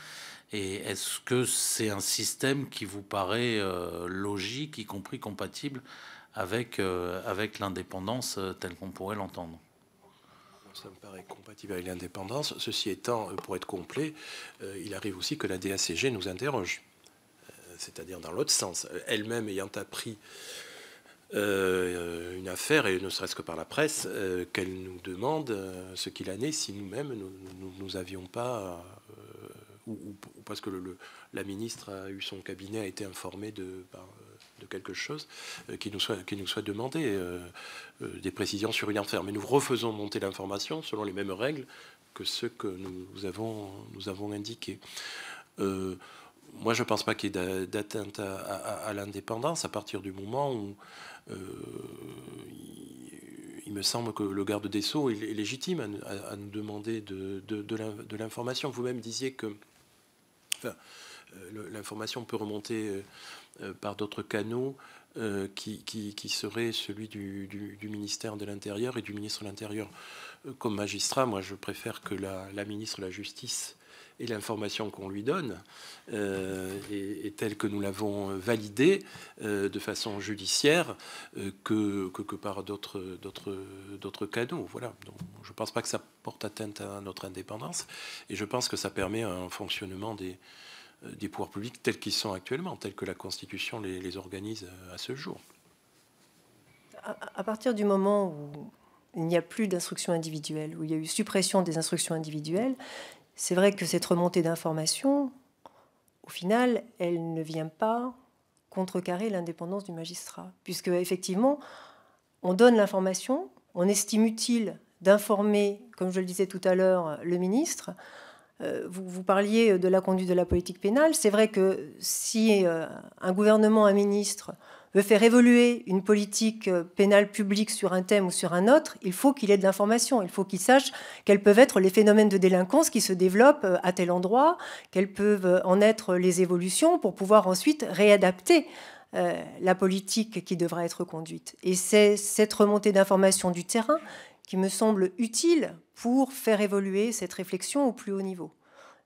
Et est-ce que c'est un système qui vous paraît euh, logique, y compris compatible avec, euh, avec l'indépendance telle qu'on pourrait l'entendre ça me paraît compatible avec l'indépendance. Ceci étant, euh, pour être complet, euh, il arrive aussi que la DACG nous interroge, euh, c'est-à-dire dans l'autre sens. Elle-même ayant appris une affaire, et ne serait-ce que par la presse, qu'elle nous demande ce qu'il en est si nous-mêmes nous, n'avions pas, ou, parce que la ministre a eu son cabinet a été informée de, ben, de quelque chose euh, qui nous soit, qui nous soit demandé, euh, euh, des précisions sur une affaire. Mais nous refaisons monter l'information selon les mêmes règles que ce que nous avons, nous avons indiqué moi, je ne pense pas qu'il y ait d'atteinte à, l'indépendance à partir du moment où il, me semble que le garde des Sceaux est légitime à, nous demander de, de, l'information. Vous-même disiez que l'information peut remonter euh, par d'autres canaux euh, qui, qui, serait celui du, ministère de l'Intérieur et du ministre de l'Intérieur. Euh, comme magistrat, moi, je préfère que la, ministre de la Justice et l'information qu'on lui donne et telle que nous l'avons validée de façon judiciaire que, que, par d'autres canaux. Voilà. Donc, je ne pense pas que ça porte atteinte à notre indépendance et je pense que ça permet un fonctionnement des, euh, des pouvoirs publics tels qu'ils sont actuellement, tels que la Constitution les, organise euh, à ce jour. À, partir du moment où il n'y a plus d'instructions individuelles, où il y a eu suppression des instructions individuelles, c'est vrai que cette remontée d'informations, au final, elle ne vient pas contrecarrer l'indépendance du magistrat, puisque effectivement, on donne l'information, on estime utile d'informer, comme je le disais tout à l'heure, le ministre, euh, vous, parliez de la conduite de la politique pénale. C'est vrai que si euh, un gouvernement, un ministre veut faire évoluer une politique euh, pénale publique sur un thème ou sur un autre, il faut qu'il ait de l'information, il faut qu'il sache quels peuvent être les phénomènes de délinquance qui se développent à tel endroit, quelles peuvent en être les évolutions pour pouvoir ensuite réadapter la politique qui devra être conduite. Et c'est cette remontée d'information du terrain me semble utile pour faire évoluer cette réflexion au plus haut niveau.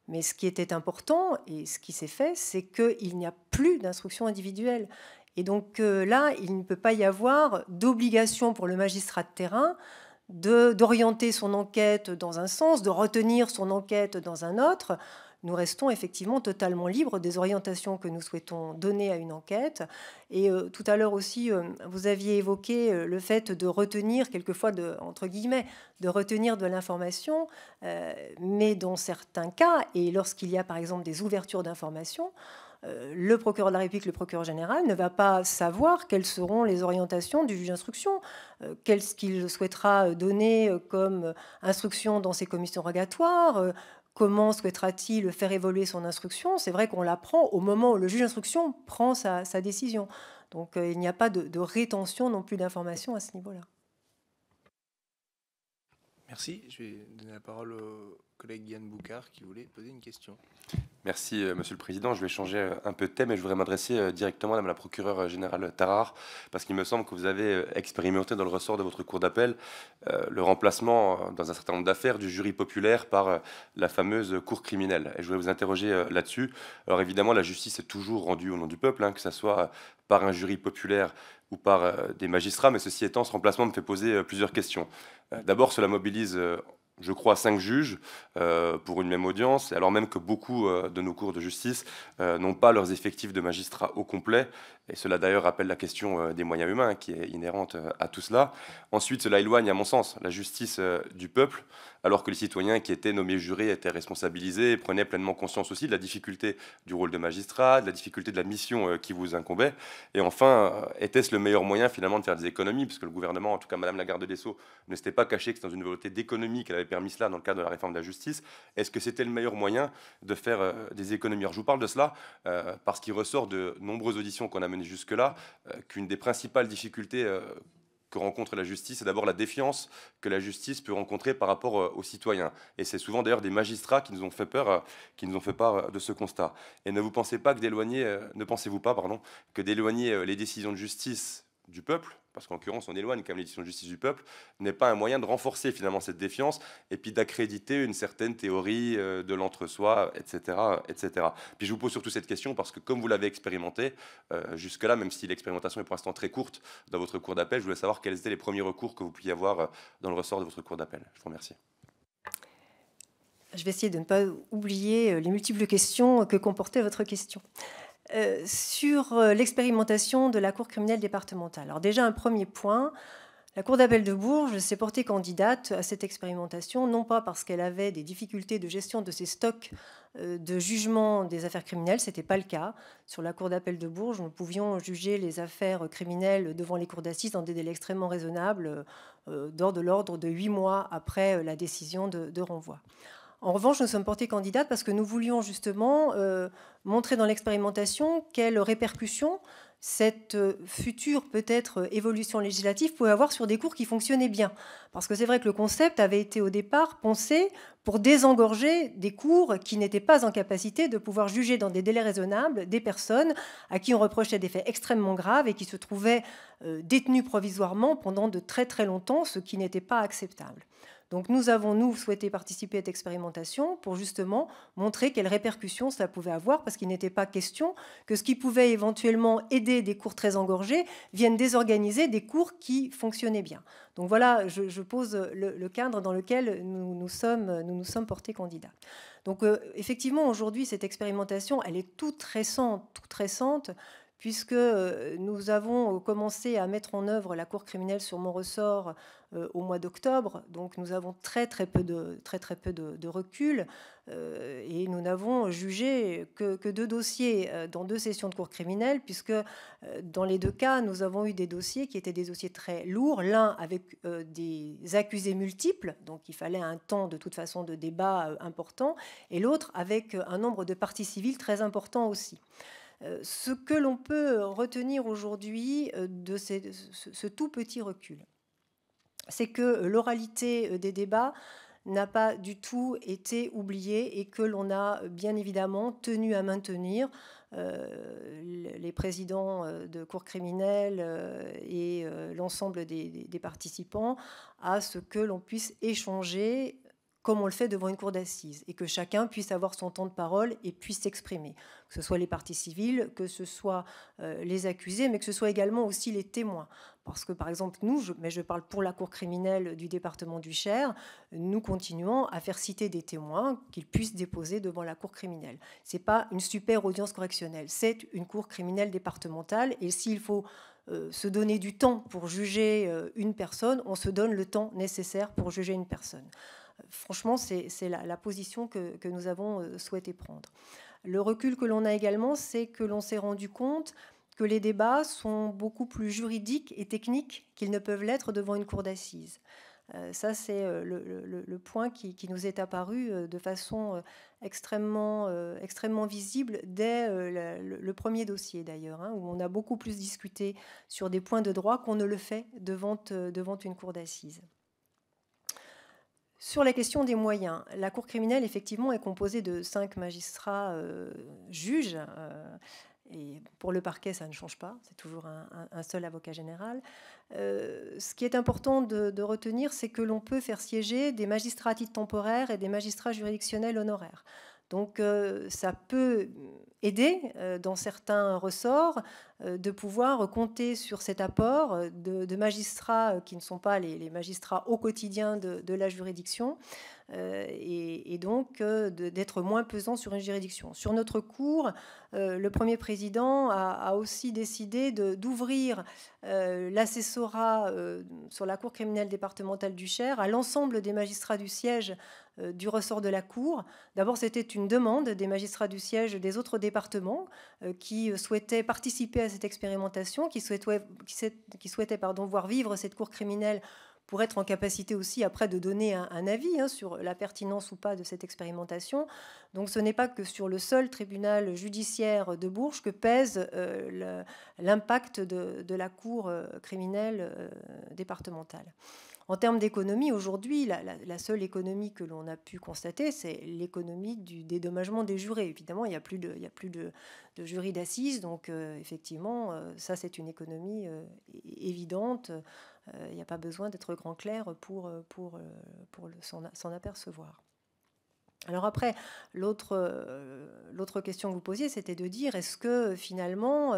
Mais ce qui était important et ce qui s'est fait, c'est qu'il n'y a plus d'instruction individuelle. Et donc euh, là, il ne peut pas y avoir d'obligation pour le magistrat de terrain d'orienter son enquête dans un sens, de retenir son enquête dans un autre nous restons effectivement totalement libres des orientations que nous souhaitons donner à une enquête. Et euh, tout à l'heure aussi, euh, vous aviez évoqué euh, le fait de retenir, quelquefois, de, entre guillemets, de retenir de l'information, mais dans certains cas, et lorsqu'il y a par exemple des ouvertures d'informations, le procureur de la République, le procureur général, ne va pas savoir quelles seront les orientations du juge d'instruction, qu'est-ce qu'il souhaitera donner comme instruction dans ses commissions rogatoires, comment souhaitera-t-il faire évoluer son instruction C'est vrai qu'on l'apprend au moment où le juge d'instruction prend sa, décision. Donc euh, il n'y a pas de, rétention non plus d'informations à ce niveau-là. Merci. Je vais donner la parole collègue Yann Boucard qui voulait poser une question. Merci, euh, Monsieur le Président. Je vais changer euh, un peu de thème et je voudrais m'adresser euh, directement à la procureure générale Tarar parce qu'il me semble que vous avez expérimenté dans le ressort de votre cour d'appel le remplacement dans un certain nombre d'affaires du jury populaire par la fameuse cour criminelle. Et je voudrais vous interroger là-dessus. Alors évidemment, la justice est toujours rendue au nom du peuple, hein, que ce soit par un jury populaire ou par des magistrats, mais ceci étant, ce remplacement me fait poser plusieurs questions. D'abord, cela mobilise je crois, cinq juges euh, pour une même audience, alors même que beaucoup euh, de nos cours de justice euh, n'ont pas leurs effectifs de magistrats au complet. Et cela d'ailleurs rappelle la question des moyens humains qui est inhérente à tout cela. Ensuite, cela éloigne, à mon sens, la justice du peuple, alors que les citoyens qui étaient nommés jurés étaient responsabilisés et prenaient pleinement conscience aussi de la difficulté du rôle de magistrat, de la difficulté de la mission qui vous incombait. Et enfin, était-ce le meilleur moyen finalement de faire des économies, puisque le gouvernement, en tout cas Madame la garde des Sceaux, ne s'était pas caché que c'était dans une volonté d'économie qu'elle avait permis cela dans le cadre de la réforme de la justice, est-ce que c'était le meilleur moyen de faire euh, des économies Je vous parle de cela euh, parce qu'il ressort de nombreuses auditions qu'on a menées jusque-là euh, qu'une des principales difficultés que rencontre la justice, c'est d'abord la défiance que la justice peut rencontrer par rapport aux citoyens. Et c'est souvent d'ailleurs des magistrats qui nous ont fait peur, qui nous ont fait part de ce constat. Et ne vous pensez pas que d'éloigner, ne pensez-vous pas, pardon, que d'éloigner les décisions de justice du peuple, parce qu'en l'occurrence on éloigne quand même l'édition de justice du peuple, n'est pas un moyen de renforcer finalement cette défiance et puis d'accréditer une certaine théorie euh, de l'entre-soi, etc., etc. Puis je vous pose surtout cette question parce que comme vous l'avez expérimenté euh, jusque-là, même si l'expérimentation est pour l'instant très courte dans votre cours d'appel, je voulais savoir quels étaient les premiers recours que vous pouviez avoir euh, dans le ressort de votre cours d'appel. Je vous remercie. Je vais essayer de ne pas oublier les multiples questions que comportait votre question. Euh, sur euh, l'expérimentation de la Cour criminelle départementale. Alors déjà, un premier point, la Cour d'appel de Bourges s'est portée candidate à cette expérimentation, non pas parce qu'elle avait des difficultés de gestion de ses stocks euh, de jugement des affaires criminelles, ce n'était pas le cas. Sur la Cour d'appel de Bourges, nous pouvions juger les affaires criminelles devant les cours d'assises dans des délais extrêmement raisonnables, d'ordre de l'ordre de huit mois après la décision de renvoi. En revanche, nous sommes portés candidates parce que nous voulions justement euh, montrer dans l'expérimentation quelles répercussions cette euh, future peut-être évolution législative pouvait avoir sur des cours qui fonctionnaient bien. Parce que c'est vrai que le concept avait été au départ pensé pour désengorger des cours qui n'étaient pas en capacité de pouvoir juger dans des délais raisonnables des personnes à qui on reprochait des faits extrêmement graves et qui se trouvaient euh, détenues provisoirement pendant de très très longtemps, ce qui n'était pas acceptable. Donc nous avons, nous, souhaité participer à cette expérimentation pour justement montrer quelles répercussions cela pouvait avoir, parce qu'il n'était pas question que ce qui pouvait éventuellement aider des cours très engorgés vienne désorganiser des cours qui fonctionnaient bien. Donc voilà, je, pose le, cadre dans lequel nous nous sommes, portés candidats. Donc euh, effectivement, aujourd'hui, cette expérimentation, elle est toute récente, toute récente puisque euh, nous avons commencé à mettre en œuvre la Cour criminelle sur mon ressort euh, au mois d'octobre. Donc nous avons très très peu de, très, très peu de, recul euh, et nous n'avons jugé que, deux dossiers euh, dans deux sessions de cour criminelles, puisque dans les deux cas, nous avons eu des dossiers qui étaient des dossiers très lourds, l'un avec des accusés multiples, donc il fallait un temps de toute façon de débat important, et l'autre avec un nombre de parties civiles très important aussi. Ce que l'on peut retenir aujourd'hui de ce tout petit recul, c'est que euh, l'oralité euh, des débats n'a pas du tout été oubliée et que l'on a euh, bien évidemment tenu à maintenir. les présidents de cours criminels et l'ensemble des, participants à ce que l'on puisse échanger comme on le fait devant une cour d'assises, et que chacun puisse avoir son temps de parole et puisse s'exprimer, que ce soit les parties civiles, que ce soit euh, les accusés, mais que ce soit également aussi les témoins. Parce que par exemple, nous, je, mais je parle pour la cour criminelle du département du Cher, nous continuons à faire citer des témoins qu'ils puissent déposer devant la cour criminelle. Ce n'est pas une super audience correctionnelle, c'est une cour criminelle départementale, et s'il faut euh, se donner du temps pour juger euh, une personne, on se donne le temps nécessaire pour juger une personne. Franchement, c'est la, position que, nous avons euh, souhaité prendre. Le recul que l'on a également, c'est que l'on s'est rendu compte que les débats sont beaucoup plus juridiques et techniques qu'ils ne peuvent l'être devant une cour d'assises. Euh, ça, c'est euh, le, point qui, nous est apparu de façon extrêmement, visible dès le, premier dossier, d'ailleurs, hein, où on a beaucoup plus discuté sur des points de droit qu'on ne le fait devant, devant une cour d'assises. Sur la question des moyens, la Cour criminelle, effectivement, est composée de cinq magistrats euh, juges. Euh, et pour le parquet, ça ne change pas, c'est toujours un, seul avocat général. Euh, ce qui est important de, de retenir, c'est que l'on peut faire siéger des magistrats à titre temporaire et des magistrats juridictionnels honoraires. Donc euh, ça peut aider euh, dans certains ressorts euh, de pouvoir compter sur cet apport de, magistrats qui ne sont pas les, magistrats au quotidien de, la juridiction et, donc d'être moins pesant sur une juridiction. Sur notre cours, le Premier président a aussi décidé d'ouvrir l'assessorat sur la Cour criminelle départementale du Cher à l'ensemble des magistrats du siège euh, du ressort de la Cour. D'abord, c'était une demande des magistrats du siège des autres départements euh, qui euh, souhaitaient participer à cette expérimentation, qui souhaitaient, voir vivre cette Cour criminelle pour être en capacité aussi après de donner un, avis hein, sur la pertinence ou pas de cette expérimentation. Donc ce n'est pas que sur le seul tribunal judiciaire de Bourges que pèse l'impact de, la Cour criminelle départementale. En termes d'économie, aujourd'hui, la, seule économie que l'on a pu constater, c'est l'économie du dédommagement des jurés. Évidemment, il n'y a plus de, jury d'assises, donc euh, effectivement, euh, ça c'est une économie euh, évidente. Il n'y a pas besoin d'être grand clair pour, s'en apercevoir. Alors après, l'autre question que vous posiez, c'était de dire, est-ce que finalement...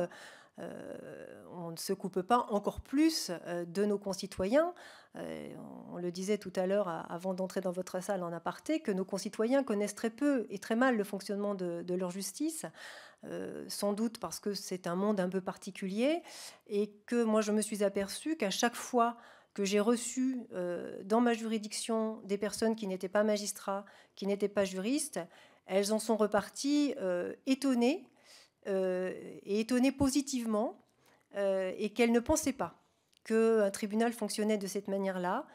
on ne se coupe pas encore plus de nos concitoyens euh, on le disait tout à l'heure avant d'entrer dans votre salle en aparté, que nos concitoyens connaissent très peu et très mal le fonctionnement de, leur justice. Euh, sans doute parce que c'est un monde un peu particulier et que moi je me suis aperçue qu'à chaque fois que j'ai reçu euh, dans ma juridiction des personnes qui n'étaient pas magistrats, qui n'étaient pas juristes, elles en sont reparties étonnées et étonnées positivement et qu'elles ne pensaient pas qu'un tribunal fonctionnait de cette manière-là.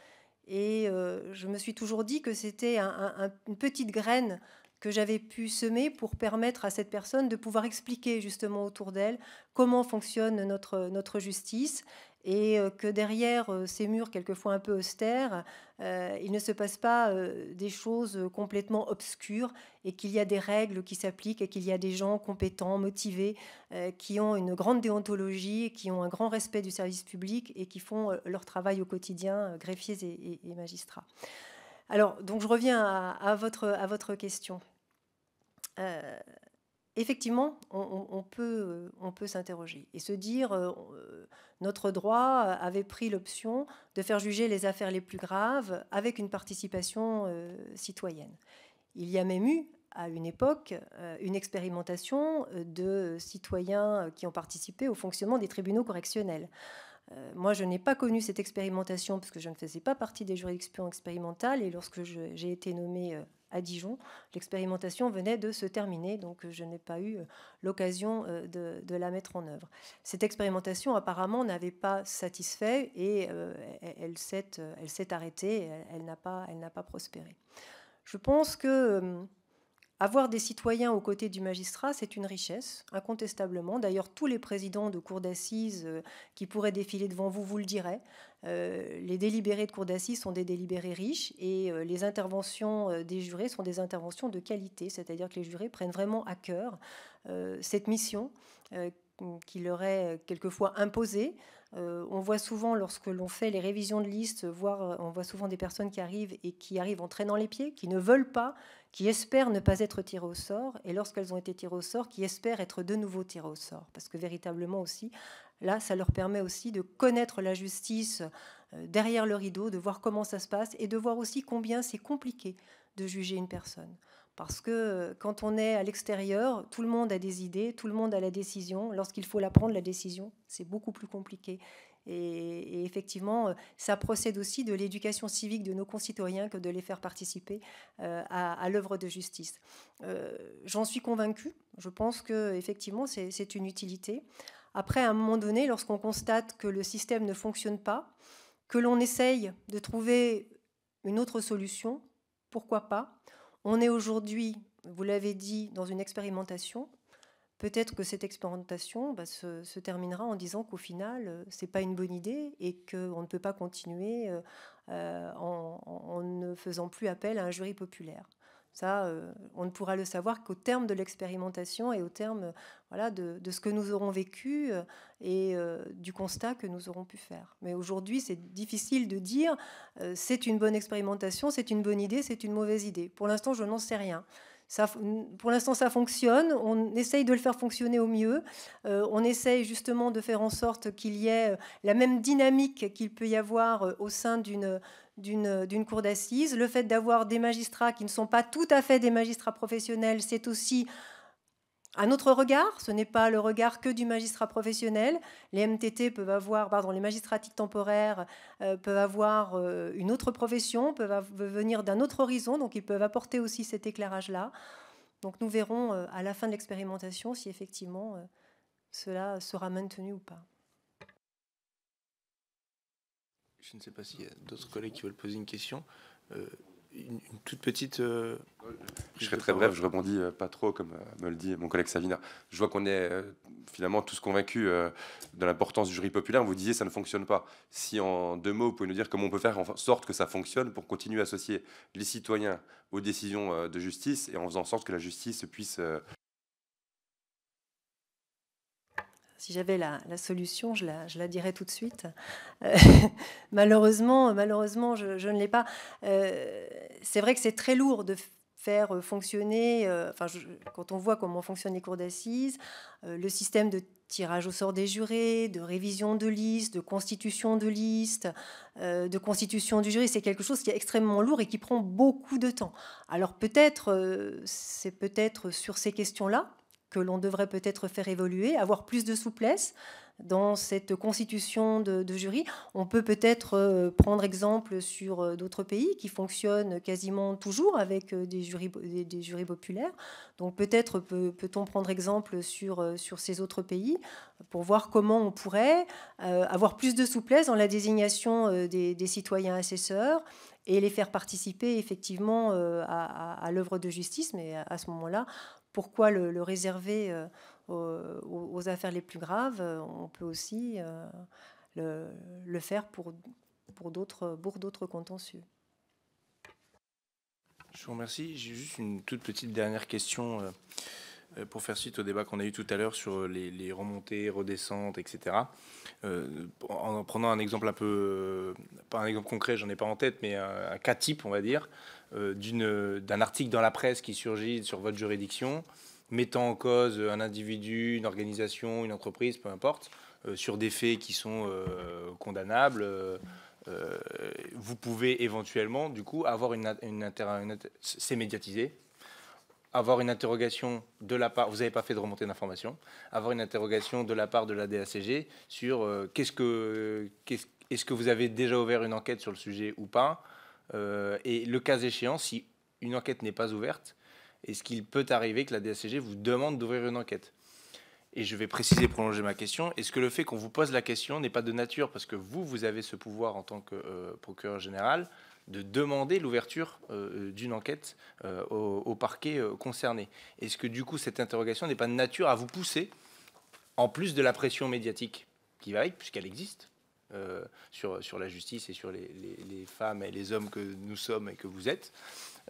Et euh, je me suis toujours dit que c'était une petite graine que j'avais pu semer pour permettre à cette personne de pouvoir expliquer justement autour d'elle comment fonctionne notre, notre justice et euh, que derrière euh, ces murs quelquefois un peu austères, euh, il ne se passe pas des choses complètement obscures et qu'il y a des règles qui s'appliquent et qu'il y a des gens compétents, motivés, qui ont une grande déontologie, qui ont un grand respect du service public et qui font leur travail au quotidien, greffiers et, magistrats. Alors, donc je reviens à, à, votre, à votre, question effectivement, euh, on, peut, s'interroger et se dire, euh, euh, notre droit avait pris l'option de faire juger les affaires les plus graves avec une participation citoyenne. Il y a même eu, à une époque, une expérimentation de citoyens qui ont participé au fonctionnement des tribunaux correctionnels moi, je n'ai pas connu cette expérimentation parce que je ne faisais pas partie des juridictions expérimentales. Et lorsque j'ai été nommée à Dijon. L'expérimentation venait de se terminer, donc je n'ai pas eu euh, l'occasion euh, de, la mettre en œuvre. Cette expérimentation apparemment n'avait pas satisfait et euh, e-, e-, elle, s'est, arrêtée, elle, elle n'a pas, prospéré. Je pense que avoir des citoyens aux côtés du magistrat, c'est une richesse, incontestablement. D'ailleurs, tous les présidents de cours d'assises euh, qui pourraient défiler devant vous vous le diraient. Euh, les délibérés de cours d'assises sont des délibérés riches et euh, les interventions des jurés sont des interventions de qualité, c'est-à-dire que les jurés prennent vraiment à cœur cette mission qui leur est quelquefois imposée. Euh, on voit souvent, lorsque l'on fait les révisions de liste, euh, on voit souvent des personnes qui arrivent et qui arrivent en traînant les pieds, qui ne veulent pas, qui espèrent ne pas être tirées au sort, et lorsqu'elles ont été tirées au sort, qui espèrent être de nouveau tirées au sort. Parce que véritablement aussi, là, ça leur permet aussi de connaître la justice euh, derrière le rideau, de voir comment ça se passe et de voir aussi combien c'est compliqué de juger une personne. Parce que euh, quand on est à l'extérieur, tout le monde a des idées, tout le monde a la décision. Lorsqu'il faut la prendre, la décision, c'est beaucoup plus compliqué. Et, effectivement, euh, ça procède aussi de l'éducation civique de nos concitoyens que de les faire participer euh, à, l'œuvre de justice. J'en suis convaincue. Je pense que c'est une utilité. Après, à un moment donné, lorsqu'on constate que le système ne fonctionne pas, que l'on essaye de trouver une autre solution, pourquoi pas on est aujourd'hui, vous l'avez dit, dans une expérimentation. Peut-être que cette expérimentation bah, se, terminera en disant qu'au final, euh, ce n'est pas une bonne idée et qu'on ne peut pas continuer euh, euh, en, ne faisant plus appel à un jury populaire. Ça, euh, on ne pourra le savoir qu'au terme de l'expérimentation et au terme euh, voilà, de, ce que nous aurons vécu euh, et du constat que nous aurons pu faire. Mais aujourd'hui, c'est difficile de dire c'est une bonne expérimentation, c'est une bonne idée, c'est une mauvaise idée. Pour l'instant, je n'en sais rien. pour l'instant, ça fonctionne. On essaye de le faire fonctionner au mieux. on essaye justement de faire en sorte qu'il y ait la même dynamique qu'il peut y avoir au sein d'une euh, d'une cour d'assises. Le fait d'avoir des magistrats qui ne sont pas tout à fait des magistrats professionnels, c'est aussi un autre regard. Ce n'est pas le regard que du magistrat professionnel. Les MTT peuvent avoir, pardon, les magistratiques temporaires euh, peuvent avoir euh, une autre profession, peuvent, venir d'un autre horizon, donc ils peuvent apporter aussi cet éclairage-là. Donc nous verrons à la fin de l'expérimentation si effectivement cela sera maintenu ou pas. Je ne sais pas s'il y a d'autres collègues qui veulent poser une question. Euh, une, toute petite. Euh, je serai très bref, je rebondis euh, pas trop, comme me le dit mon collègue Savina. Je vois qu'on est finalement tous convaincus de l'importance du jury populaire. Vous disiez ça ne fonctionne pas. Si en deux mots, vous pouvez nous dire comment on peut faire en sorte que ça fonctionne pour continuer à associer les citoyens aux décisions de justice et en faisant en sorte que la justice puisse si j'avais la, solution, je la, dirais tout de suite. Euh, malheureusement, malheureusement, je, ne l'ai pas. Euh, c'est vrai que c'est très lourd de faire euh, fonctionner, enfin, quand on voit comment fonctionnent les cours d'assises, le système de tirage au sort des jurés, de révision de liste, de constitution de liste, de constitution du jury, c'est quelque chose qui est extrêmement lourd et qui prend beaucoup de temps. Alors peut-être, c'est peut-être sur ces questions-là que l'on devrait peut-être faire évoluer, avoir plus de souplesse dans cette constitution de, jury. On peut peut-être euh, prendre exemple sur euh, d'autres pays qui fonctionnent quasiment toujours avec euh, des jurys, des, jurys populaires. Donc peut-être peut-on prendre exemple sur, sur ces autres pays pour voir comment on pourrait avoir plus de souplesse dans la désignation des, citoyens assesseurs, et les faire participer effectivement à, l'œuvre de justice, mais à, à ce moment-là, pourquoi le, réserver euh, aux, affaires les plus graves euh, On peut aussi euh, le, faire pour, pour d'autres contentieux. Je vous remercie. J'ai juste une toute petite dernière question euh, pour faire suite au débat qu'on a eu tout à l'heure sur les, remontées, redescentes, etc. Euh, en prenant un exemple un peu, euh, pas un exemple concret, j'en ai pas en tête, mais un, cas type, on va dire, d'un article dans la presse qui surgit sur votre juridiction, mettant en cause un individu, une organisation, une entreprise, peu importe, sur des faits qui sont condamnables. vous pouvez éventuellement, du coup, avoir une, une c'est médiatisé, avoir une interrogation de la part, vous n'avez pas fait de remontée d'informations, avoir une interrogation de la part de la DACG sur euh, que, est-ce que vous avez déjà ouvert une enquête sur le sujet ou pas, euh, et le cas échéant, si une enquête n'est pas ouverte, est-ce qu'il peut arriver que la DACG vous demande d'ouvrir une enquête Et je vais préciser, prolonger ma question, est-ce que le fait qu'on vous pose la question n'est pas de nature, parce que vous, vous avez ce pouvoir en tant que euh, procureur général, de demander l'ouverture euh, d'une enquête euh, au, parquet euh, concerné. Est-ce que du coup cette interrogation n'est pas de nature à vous pousser, en plus de la pression médiatique qui va être, puisqu'elle existe sur, sur la justice et sur les, les, femmes et les hommes que nous sommes et que vous êtes,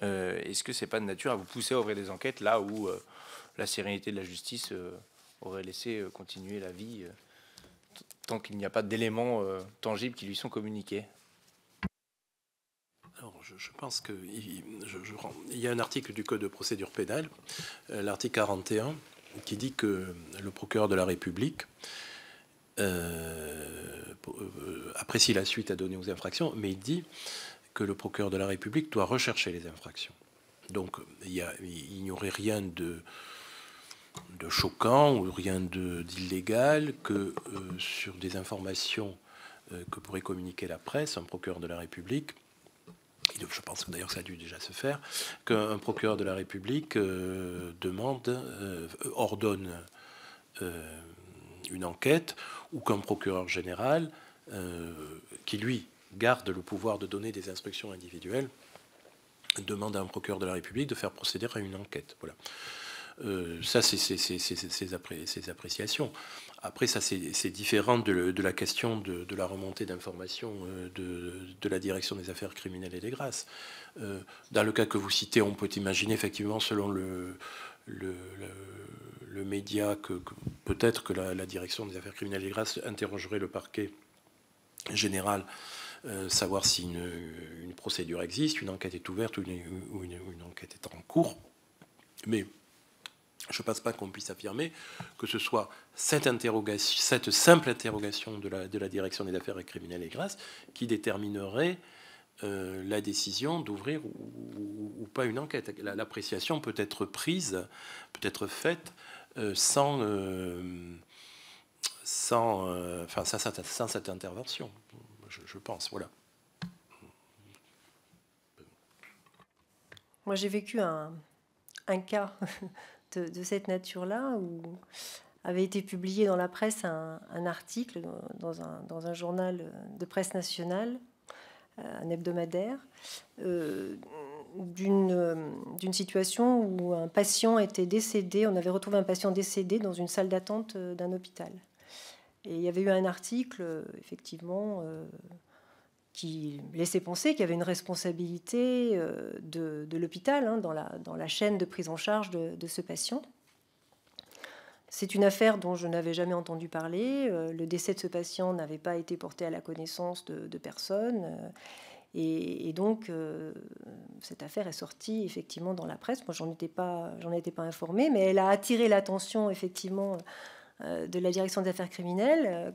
est-ce que c'est pas de nature à vous pousser à ouvrir des enquêtes là où la sérénité de la justice aurait laissé continuer la vie tant qu'il n'y a pas d'éléments tangibles qui lui sont communiqués je, pense qu'il il y a un article du Code de procédure pénale, euh, l'article 41, qui dit que le procureur de la République euh, euh, apprécie la suite à donner aux infractions, mais il dit que le procureur de la République doit rechercher les infractions. Donc il n'y aurait rien de, choquant ou rien d'illégal que sur des informations que pourrait communiquer la presse, un procureur de la République je pense d'ailleurs que ça a dû déjà se faire, qu'un procureur de la République euh, demande, euh, ordonne euh, une enquête, ou qu'un procureur général, qui lui garde le pouvoir de donner des instructions individuelles, demande à un procureur de la République de faire procéder à une enquête. Voilà. Euh, ça, c'est ces appréciations. Après, ça, c'est différent de, la question de, la remontée d'informations euh, de, la direction des affaires criminelles et des grâces. Euh, dans le cas que vous citez, on peut imaginer effectivement, selon le, média, que, peut-être que la, direction des affaires criminelles et des grâces interrogerait le parquet général savoir si une, procédure existe, une enquête est ouverte ou une, une enquête est en cours. Mais je ne pense pas qu'on puisse affirmer que ce soit cette, interrogation, cette simple interrogation de la, direction des affaires criminelles et grâces qui déterminerait euh, la décision d'ouvrir ou, pas une enquête. L'appréciation peut être prise, peut être faite euh, sans, euh, sans, cette intervention, je, pense. Voilà. Moi, j'ai vécu un cas de cette nature-là, où avait été publié dans la presse un, article dans un, dans un, journal de presse nationale, euh, un hebdomadaire, euh, euh, d'une situation où un patient était décédé, on avait retrouvé un patient décédé dans une salle d'attente d'un hôpital. Et il y avait eu un article, effectivement, qui laissait penser qu'il y avait une responsabilité euh, de, l'hôpital hein, dans, la, dans, la, chaîne de prise en charge de, ce patient. C'est une affaire dont je n'avais jamais entendu parler. Euh, le décès de ce patient n'avait pas été porté à la connaissance de, personne. Euh, et, donc, cette affaire est sortie effectivement dans la presse. Moi, j'en étais pas, j'en étais pas informée, mais elle a attiré l'attention effectivement de la direction des affaires criminelles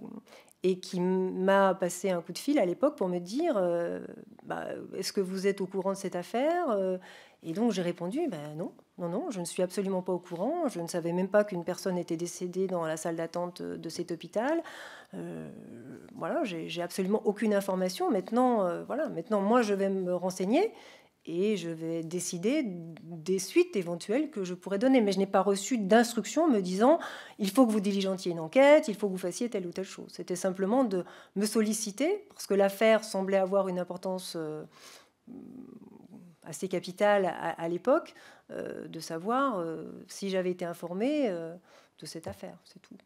et qui m'a passé un coup de fil à l'époque pour me dire euh, bah, Est-ce que vous êtes au courant de cette affaire euh Et donc j'ai répondu bah, Non, non, non, je ne suis absolument pas au courant. Je ne savais même pas qu'une personne était décédée dans la salle d'attente de cet hôpital. Euh, voilà, j'ai absolument aucune information. Maintenant, voilà, maintenant moi je vais me renseigner et je vais décider des suites éventuelles que je pourrais donner. Mais je n'ai pas reçu d'instruction me disant il faut que vous diligentiez une enquête, il faut que vous fassiez telle ou telle chose. C'était simplement de me solliciter, parce que l'affaire semblait avoir une importance euh, assez capitale à, l'époque, euh, de savoir euh, si j'avais été informé de cette affaire. C'est tout.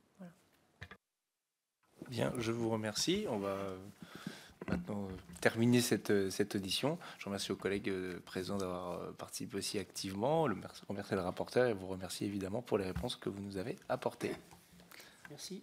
Bien, je vous remercie. On va maintenant euh, terminer euh, cette, audition. Je remercie aux collègues euh, présents d'avoir participé aussi activement. Je remercie le rapporteur et vous remercie évidemment pour les réponses que vous nous avez apportées. Merci.